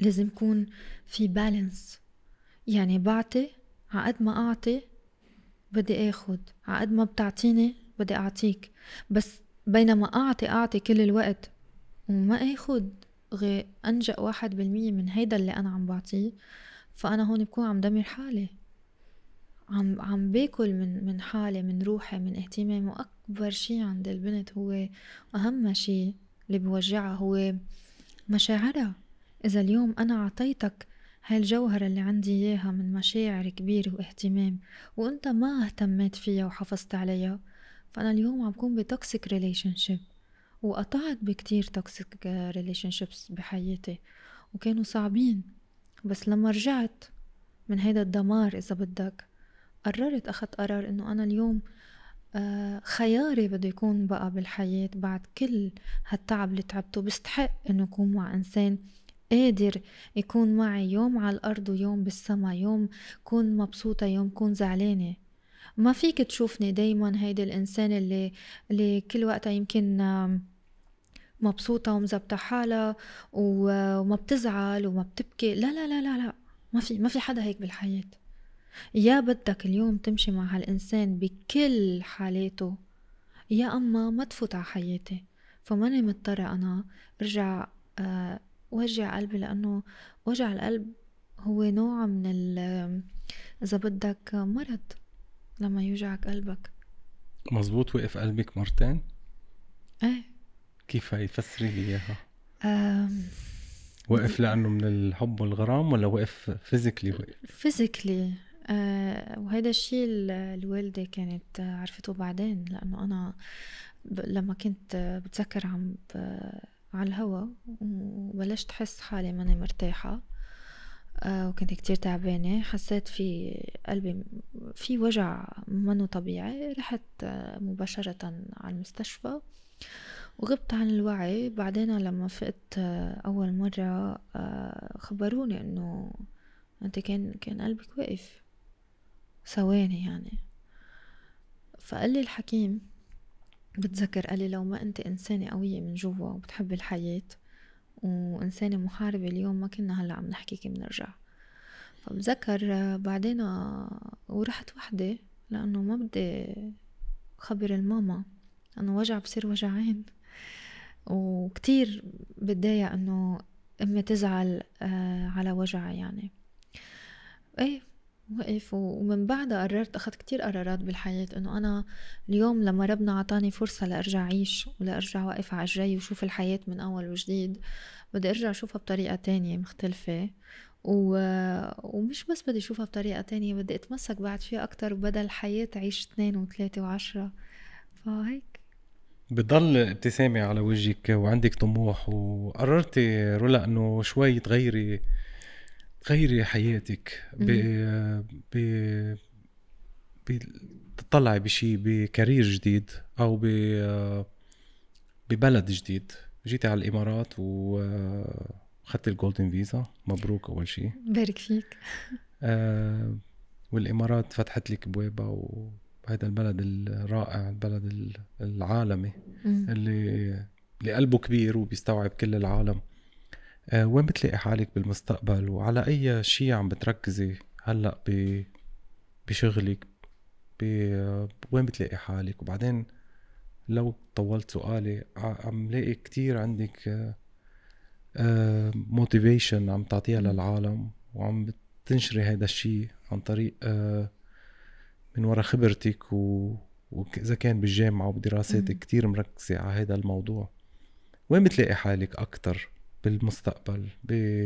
لازم يكون في بالانس يعني بعطي عقد ما اعطي بدي اخد عقد ما بتعطيني بدي اعطيك بس بينما اعطي اعطي كل الوقت وما اخد غير انجأ واحد بالمية من هيدا اللي انا عم بعطيه فانا هون بكون عم دمر حالي عم عم باكل من من حالي من روحي من اهتمامي واكبر شيء عند البنت هو اهم شيء اللي بوجعها هو مشاعرها اذا اليوم انا اعطيتك هالجوهرة اللي عندي إياها من مشاعر كبيرة واهتمام وأنت ما اهتميت فيها وحافظت عليها فأنا اليوم عم بكون بتوكسيك ريليشن شيب وقطعت بكتير توكسيك ريليشن شيبس بحياتي وكانوا صعبين بس لما رجعت من هيدا الدمار إذا بدك قررت أخذت قرار إنه أنا اليوم آه، خياري بده يكون بقى بالحياة بعد كل هالتعب اللي تعبته بستحق إنه أكون مع إنسان قادر يكون معي يوم على الأرض ويوم بالسما يوم كون مبسوطة يوم كون زعلانة ما فيك تشوفني دايما هيدي الإنسان اللي, اللي كل وقتها يمكن مبسوطة ومزبطة حالها وما بتزعل وما بتبكي لا لا لا لا لا ما في ما في حدا هيك بالحياة يا بدك اليوم تمشي مع هالإنسان بكل حالاته يا أما ما تفوت على حياتي فماني مضطرة أنا أرجع آه، وجع قلبي لأنه وجع القلب هو نوع من ال إذا بدك مرض لما يوجعك قلبك مزبوط وقف قلبك مرتين؟ ايه كيف هي فسري لي اياها وقف لانه من الحب والغرام ولا وقف فيزيكلي وقف؟ فيزيكلي آه، وهذا الشيء الوالدة كانت عرفته بعدين لأنه أنا لما كنت بتذكر عم على الهوا وبلشت حس حالي ماني مرتاحة آه وكنت كتير تعبانة حسيت في قلبي في وجع منه طبيعي رحت آه، مباشرة على المستشفى وغبت عن الوعي بعدين لما فقت آه، أول مرة خبروني أنه أنت كان كان قلبك واقف ثواني يعني فقال لي الحكيم بتذكر قال لي لو ما انت انسانة قوية من جوا وبتحبي الحياة وانسانة محاربة اليوم ما كنا هلا عم نحكيكي بنرجع فبتذكر بعدين ورحت وحدي لانه ما بدي خبر الماما انه وجع بصير وجعين وكتير بتضايق انه امي تزعل آه، على وجعها يعني ايه وقف ومن بعدها قررت أخذت كتير قرارات بالحياة إنه أنا اليوم لما ربنا عطاني فرصة لأرجع أعيش ولأرجع وقف على رجلي وشوف الحياة من أول وجديد بدي أرجع أشوفها بطريقة تانية مختلفة و... ومش بس بدي أشوفها بطريقة تانية بدي أتمسك بعد فيها أكتر وبدل الحياة عيش اثنين وثلاثة وعشرة فهيك بضل ابتسامة على وجهك وعندك طموح وقررتي رولا انه شوي تغيري تغيري حياتك ب ب تطلعي بشيء بكارير جديد او ب ببلد جديد جيتي على الامارات واخذت الجولدن فيزا مبروك اول شيء بارك فيك آه والامارات فتحت لك بوابه وهذا البلد الرائع البلد العالمي اللي اللي قلبه كبير وبيستوعب كل العالم آه، وين بتلاقي حالك بالمستقبل وعلى أي شيء عم بتركزي هلأ ب... بشغلك ب... وين بتلاقي حالك وبعدين لو طولت سؤالي عم لاقي كتير عندك موتيفيشن آه، آه، عم تعطيها للعالم وعم تنشري هذا الشيء عن طريق من وراء خبرتك و... وإذا كان بالجامعة وبدراساتك كتير مركزة على هذا الموضوع وين بتلاقي حالك أكتر بالمستقبل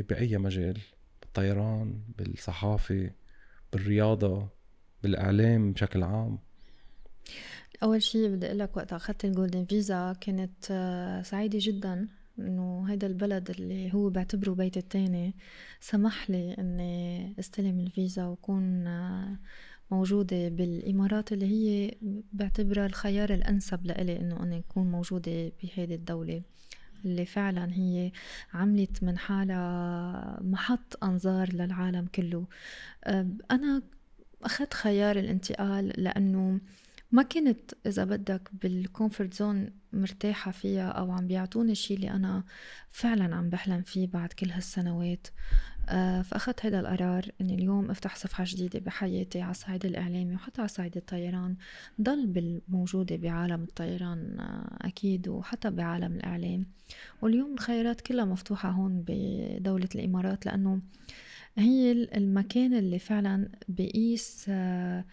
بأي مجال بالطيران بالصحافة بالرياضة بالإعلام بشكل عام أول شيء بدي أقول لك وقت أخذت الجولدن فيزا كانت آه، سعيدة جدا انه هيدا البلد اللي هو بعتبره بيتي التاني سمح لي اني استلم الفيزا وكون آه، موجودة بالإمارات اللي هي بعتبرها الخيار الأنسب لإلي إنه أنا أكون موجودة بهيدي الدولة اللي فعلا هي عملت من حالها محط أنظار للعالم كله أنا أخذت خيار الانتقال لأنه ما كنت إذا بدك بالكومفورت زون مرتاحة فيها أو عم بيعطوني الشي اللي أنا فعلا عم بحلم فيه بعد كل هالسنوات أه آه، فأخذت هذا القرار إني اليوم أفتح صفحة جديدة بحياتي على الصعيد الإعلامي وحتى على صعيد الطيران ضل بالموجودة بعالم الطيران آه، أكيد وحتى بعالم الإعلام واليوم الخيارات كلها مفتوحة هون بدولة الإمارات لأنه هي المكان اللي فعلا بقيس آه،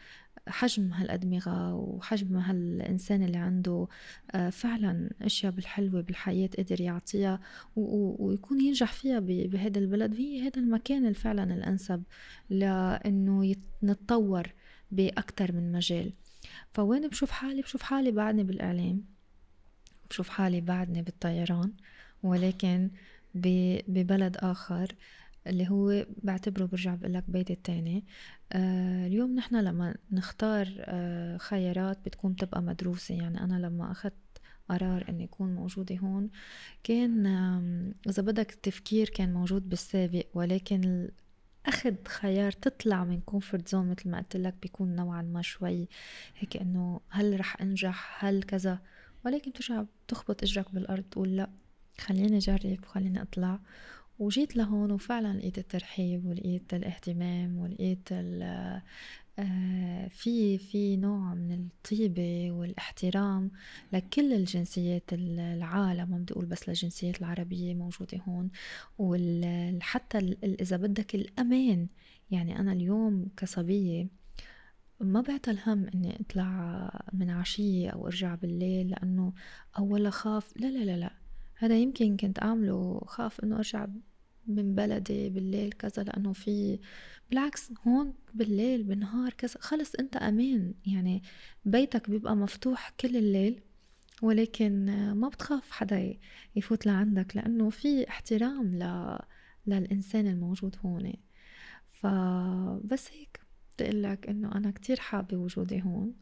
حجم هالأدمغة وحجم هالإنسان اللي عنده آه، فعلا أشياء بالحلوة بالحياة قدر يعطيها ويكون ينجح فيها بهذا البلد هي هذا المكان فعلا الأنسب لأنه نتطور بأكثر من مجال فوين بشوف حالي بشوف حالي بعدني بالإعلام بشوف حالي بعدني بالطيران ولكن ببلد آخر اللي هو بعتبره برجع بقول لك بيتي الثاني آه، اليوم نحن لما نختار آه، خيارات بتكون تبقى مدروسة يعني أنا لما أخذت قرار اني يكون موجودة هون كان اذا بدك التفكير كان موجود بالسابق ولكن اخذ خيار تطلع من كومفورت زون مثل ما قلت لك بيكون نوعا ما شوي هيك انه هل رح انجح هل كذا ولكن بترجع تخبط اجرك بالارض تقول لا خليني اجرب وخليني اطلع وجيت لهون وفعلا لقيت الترحيب ولقيت الاهتمام ولقيت آه، في في نوع من الطيبة والاحترام لكل الجنسيات العالم ما بدي أقول بس للجنسيات العربية موجودة هون وحتى إذا بدك الأمان يعني أنا اليوم كصبية ما بعتل هم اني اطلع من عشية او ارجع بالليل لانه اولا خاف لا لا لا لا هذا يمكن كنت اعمله خاف انه ارجع من بلدي بالليل كذا لانه في بالعكس هون بالليل بالنهار كذا خلص انت امان يعني بيتك بيبقى مفتوح كل الليل ولكن ما بتخاف حدا يفوت لعندك لانه في احترام ل... للانسان الموجود هون فبس هيك بتقلك انه انا كتير حابه وجودي هون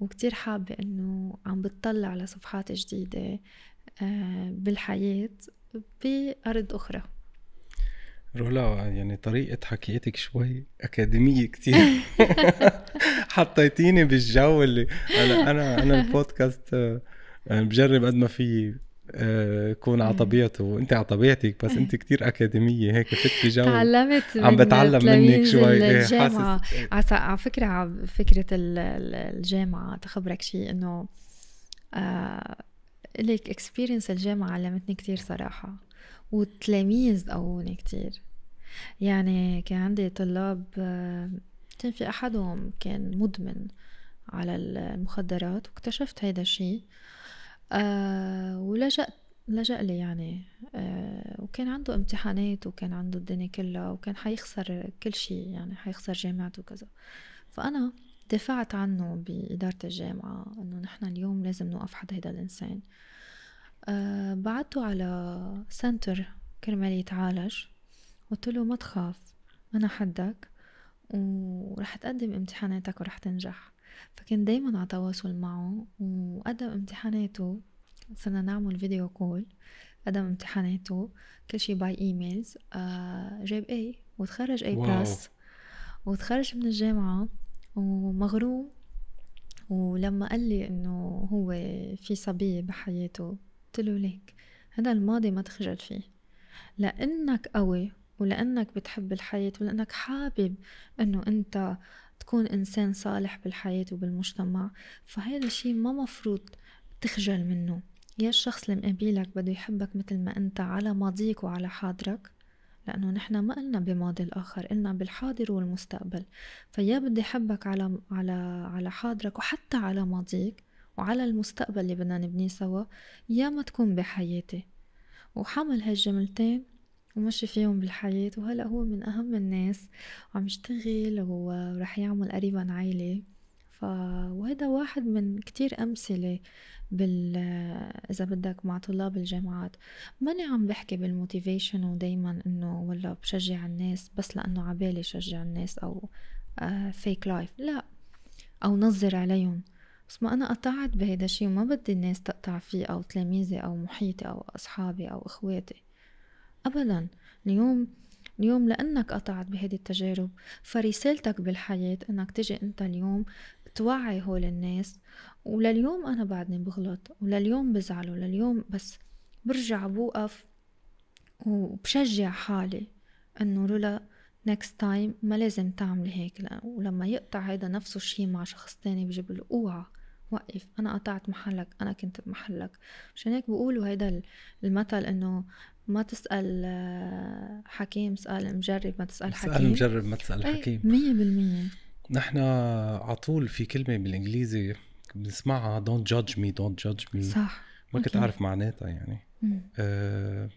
وكتير حابة إنه عم بتطلع على صفحات جديدة آه، بالحياة بأرض أخرى رولا يعني طريقة حكيتك شوي أكاديمية كتير حطيتيني بالجو اللي أنا أنا أنا البودكاست آه، بجرب قد ما في آه، كون على طبيعته وانت على طبيعتك بس انت كتير اكاديميه هيك فتي جو تعلمت عم بتعلم منك شوي إيه، الجامعة. حاسس على فكره على فكره الجامعه تخبرك شيء انه آه لك اكسبيرينس الجامعه علمتني كتير صراحه والتلاميذ قووني كتير يعني كان عندي طلاب آه، كان في أحدهم كان مدمن على المخدرات واكتشفت هيدا الشيء أه ولجأت لجأ لي يعني آه، وكان عنده امتحانات وكان عنده الدنيا كلها وكان حيخسر كل شيء يعني حيخسر جامعته وكذا فأنا دافعت عنه بإدارة الجامعة إنه نحن اليوم لازم نوقف حد هيدا الإنسان أه بعته على سنتر كرمال يتعالج قلت له ما تخاف أنا حدك ورح تقدم امتحاناتك ورح تنجح فكان دايما على تواصل معه وقدم امتحاناته صرنا نعمل فيديو كول قدم امتحاناته كل شي باي ايميلز آه، جاب اي وتخرج اي بلس وتخرج من الجامعة ومغروم ولما قال لي انه هو في صبية بحياته قلت له ليك هذا الماضي ما تخجل فيه لأنك قوي ولأنك بتحب الحياة ولأنك حابب أنه أنت تكون إنسان صالح بالحياة وبالمجتمع فهذا الشيء ما مفروض تخجل منه يا الشخص اللي مقابلك بده يحبك مثل ما أنت على ماضيك وعلى حاضرك لأنه نحن ما قلنا بماضي الآخر قلنا بالحاضر والمستقبل فيا بدي حبك على على على حاضرك وحتى على ماضيك وعلى المستقبل اللي بدنا نبنيه سوا يا ما تكون بحياتي وحمل هالجملتين ومشي فيهم بالحياة وهلأ هو من أهم الناس وعم يشتغل ورح يعمل قريبا عيلة ف... وهذا واحد من كتير أمثلة بال إذا بدك مع طلاب الجامعات ماني عم بحكي بالموتيفيشن ودايما إنه ولا بشجع الناس بس لأنه عبالي شجع الناس أو فيك آه، لايف لا أو نظر عليهم بس ما أنا قطعت بهيدا الشي وما بدي الناس تقطع فيه أو تلاميذي أو محيطي أو أصحابي أو إخواتي أبدا اليوم اليوم لأنك قطعت بهيدي التجارب فرسالتك بالحياة أنك تجي أنت اليوم توعي هول الناس ولليوم أنا بعدني بغلط ولليوم بزعل ولليوم بس برجع بوقف وبشجع حالي أنه رولا next time ما لازم تعملي هيك ولما يقطع هيدا نفسه الشي مع شخص تاني بجيب له اوعى وقف انا قطعت محلك انا كنت بمحلك مشان هيك بقولوا هيدا المثل انه ما تسأل آه، حكيم اسأل مجرب ما تسأل حكيم اسأل مجرب ما تسأل إيه، حكيم مية بالمية نحن عطول في كلمة بالانجليزي بنسمعها don't judge me don't judge me صح ما كنت أعرف معناتها يعني آه،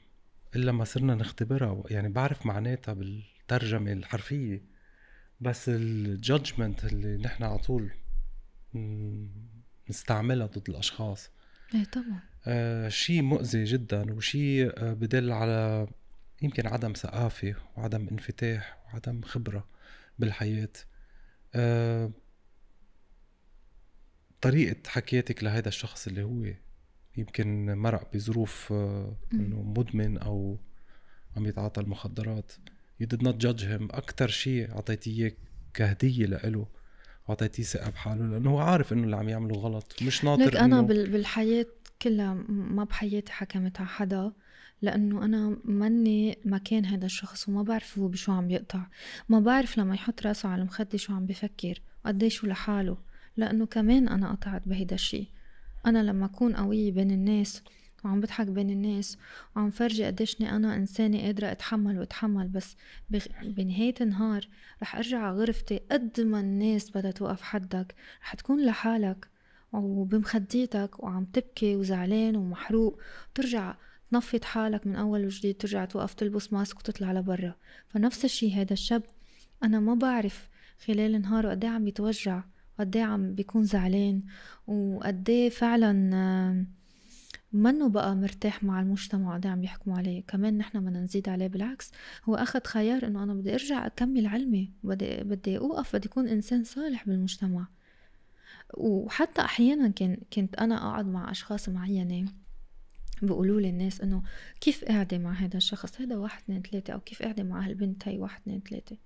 إلا ما صرنا نختبرها يعني بعرف معناتها بال الترجمه الحرفيه بس الجادجمنت اللي نحن على طول نستعملها ضد الاشخاص ايه طبعا آه شيء مؤذي جدا وشيء آه بدل على يمكن عدم ثقافه وعدم انفتاح وعدم خبره بالحياه آه طريقة حكيتك لهذا الشخص اللي هو يمكن مرق بظروف آه، انه مدمن او عم يتعاطى المخدرات يو ديد نوت جادج هيم اكثر شيء اعطيتيه كهديه لإله اعطيتيه ثقه بحاله لانه هو عارف انه اللي عم يعمله غلط مش ناطر لك انا بالحياه كلها ما بحياتي حكمت على حدا لانه انا ماني مكان هذا الشخص وما بعرف هو بشو عم يقطع ما بعرف لما يحط راسه على المخده شو عم بفكر وقديش لحاله لانه كمان انا قطعت بهيدا الشيء انا لما اكون قويه بين الناس وعم بضحك بين الناس وعم فرجي قديشني أنا إنسانة قادرة أتحمل وأتحمل بس بغ... بنهاية النهار رح أرجع على غرفتي قد ما الناس بدها توقف حدك رح تكون لحالك وبمخديتك وعم تبكي وزعلان ومحروق ترجع تنفض حالك من أول وجديد ترجع توقف تلبس ماسك وتطلع لبرا فنفس الشي هذا الشاب أنا ما بعرف خلال نهاره قد إيه عم يتوجع وقد إيه عم بيكون زعلان وقد إيه فعلا منه بقى مرتاح مع المجتمع اللي عم يحكموا عليه كمان نحن بدنا نزيد عليه بالعكس هو أخذ خيار إنه أنا بدي أرجع أكمل علمي بدي بدي أوقف بدي أكون إنسان صالح بالمجتمع وحتى أحيانا كان كنت أنا أقعد مع أشخاص معينة بيقولوا لي الناس انه كيف قاعدة مع هذا الشخص هذا واحد اثنين ثلاثة او كيف قاعدة مع هالبنت هي واحد اثنين ثلاثة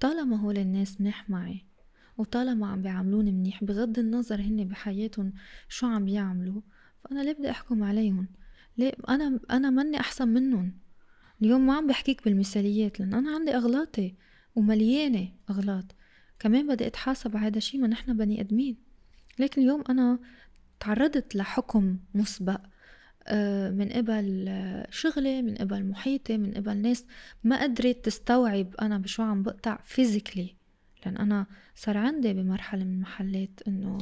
طالما هول الناس منيح معي وطالما عم بيعاملوني منيح بغض النظر هن بحياتهم شو عم بيعملوا فأنا ليه بدي أحكم عليهم ليه أنا أنا مني أحسن منهم اليوم ما عم بحكيك بالمثاليات لأن أنا عندي أغلاطي ومليانة أغلاط كمان بدي أتحاسب على هذا الشيء ما نحن بني آدمين لكن اليوم أنا تعرضت لحكم مسبق آه، من قبل آه، شغلي من قبل محيطي من قبل ناس ما قدرت تستوعب أنا بشو عم بقطع فيزيكلي لأن أنا صار عندي بمرحلة من المحلات إنه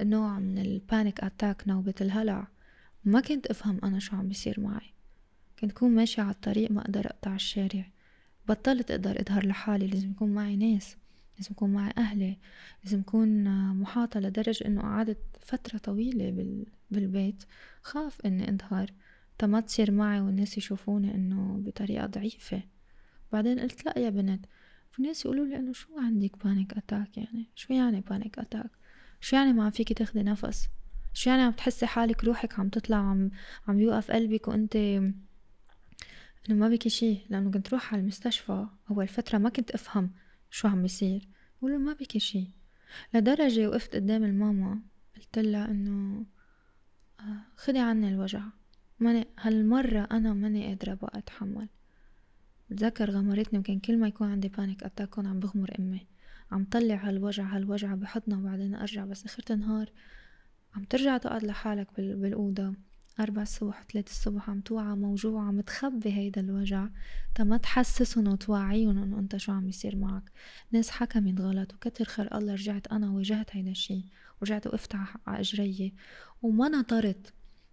نوع من البانيك اتاك نوبة الهلع ما كنت افهم انا شو عم بيصير معي كنت كون ماشية على الطريق ما اقدر اقطع الشارع بطلت اقدر اظهر لحالي لازم يكون معي ناس لازم يكون معي اهلي لازم اكون محاطة لدرجة انه قعدت فترة طويلة بالبيت خاف اني اظهر تا ما تصير معي والناس يشوفوني انه بطريقة ضعيفة بعدين قلت لا يا بنت والناس يقولوا لي انه شو عندك بانيك اتاك يعني شو يعني بانيك اتاك شو يعني ما عم فيكي تاخدي نفس شو يعني عم تحسي حالك روحك عم تطلع عم عم يوقف قلبك وانت انه ما بكي شي لانه كنت روح على المستشفى اول فتره ما كنت افهم شو عم يصير بقول ما بكي شي لدرجه وقفت قدام الماما قلت لها انه آه، خدي عني الوجع ماني هالمرة أنا ماني قادرة بقى أتحمل بتذكر غمرتني وكان كل ما يكون عندي بانيك أتاك عم بغمر أمي عم طلع هالوجع هالوجع بحضنه وبعدين ارجع بس اخر النهار عم ترجع تقعد لحالك بالأوضة أربع الصبح ثلاثة الصبح عم توعى موجوع عم تخبي هيدا الوجع تا ما تحسسهم وتوعيهم انه انت شو عم يصير معك ناس حكمت غلط وكتر خير الله رجعت انا واجهت هيدا الشي ورجعت وقفت على اجري وما نطرت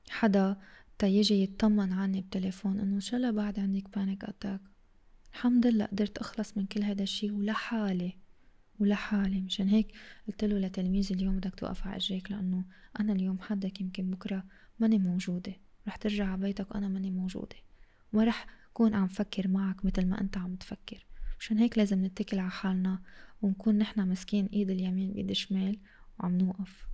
حدا تا يجي يطمن عني بتليفون انه ان شاء الله بعد عندك بانيك اتاك الحمد لله قدرت اخلص من كل هيدا الشي ولحالي ولحالي مشان هيك قلت له لتلميذي اليوم بدك توقف على اجريك لانه انا اليوم حدك يمكن بكره ماني موجوده رح ترجع على بيتك وانا ماني موجوده وما رح كون عم فكر معك مثل ما انت عم تفكر مشان هيك لازم نتكل على حالنا ونكون نحن ماسكين ايد اليمين بايد الشمال وعم نوقف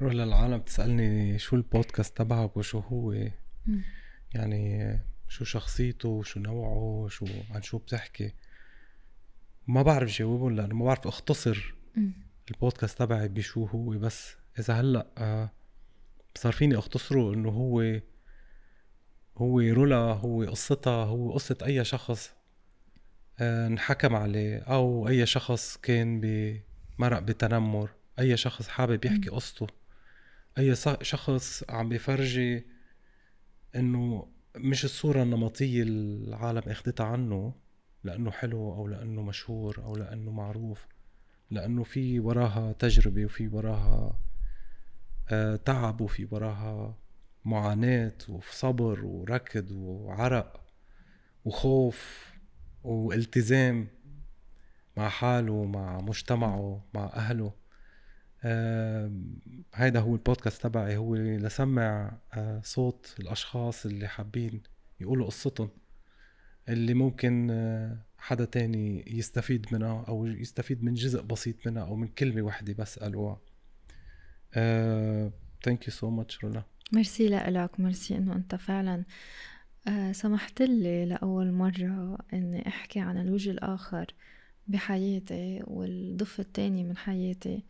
روح للعالم بتسألني شو البودكاست تبعك وشو هو م. يعني شو شخصيته وشو نوعه شو عن شو بتحكي ما بعرف جاوبهم لانه ما بعرف اختصر البودكاست تبعي بشو هو بس اذا هلا آه، صار فيني اختصره انه هو هو رولا هو قصتها هو قصة أي شخص آه، انحكم عليه أو أي شخص كان بمرق بتنمر أي شخص حابب يحكي قصته أي شخص عم بفرجي إنه مش الصورة النمطية العالم أخدتها عنه لانه حلو او لانه مشهور او لانه معروف لانه في وراها تجربه وفي وراها آه، تعب وفي وراها معاناة وصبر وركض وعرق وخوف والتزام مع حاله مع مجتمعه مع أهله آه هيدا هو البودكاست تبعي هو لسمع آه صوت الأشخاص اللي حابين يقولوا قصتهم اللي ممكن آه، حدا تاني يستفيد منها او يستفيد من جزء بسيط منها او من كلمه واحده بس قالوها ثانك آه، يو سو ماتش رولا ميرسي لك ميرسي انه انت فعلا آه، سمحت لي لأول مرة اني احكي عن الوجه الاخر بحياتي والضفة التاني من حياتي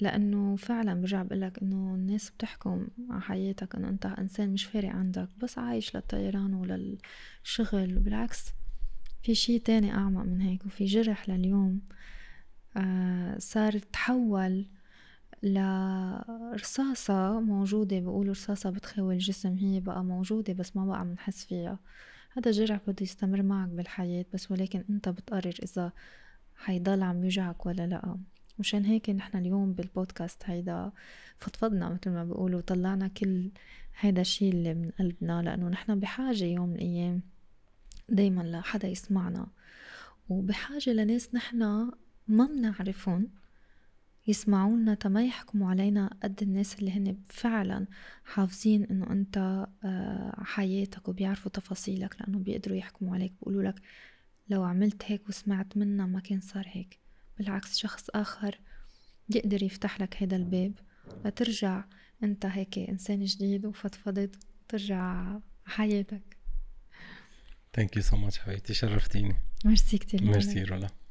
لانه فعلا برجع لك انه الناس بتحكم على حياتك انه انت انسان مش فارق عندك بس عايش للطيران وللشغل وبالعكس في شي تاني اعمق من هيك وفي جرح لليوم آه، صار تحول لرصاصة موجودة بقولوا رصاصة بتخاوي الجسم هي بقى موجودة بس ما بقى منحس فيها هذا الجرح بده يستمر معك بالحياة بس ولكن انت بتقرر اذا حيضل عم يوجعك ولا لأ مشان هيك نحن اليوم بالبودكاست هيدا فضفضنا مثل ما بيقولوا طلعنا كل هيدا الشيء اللي من قلبنا لأنه نحن بحاجة يوم من الأيام دايما لحدا يسمعنا وبحاجة لناس نحن ما بنعرفهم يسمعونا تما يحكموا علينا قد الناس اللي هن فعلا حافظين انه انت آه، حياتك وبيعرفوا تفاصيلك لانه بيقدروا يحكموا عليك بيقولوا لك لو عملت هيك وسمعت منا ما كان صار هيك بالعكس شخص آخر يقدر يفتح لك هيدا الباب لترجع أنت هيك إنسان جديد وفضفضت ترجع حياتك Thank you so much حبيبتي شرفتيني ميرسي كتير ميرسي رولا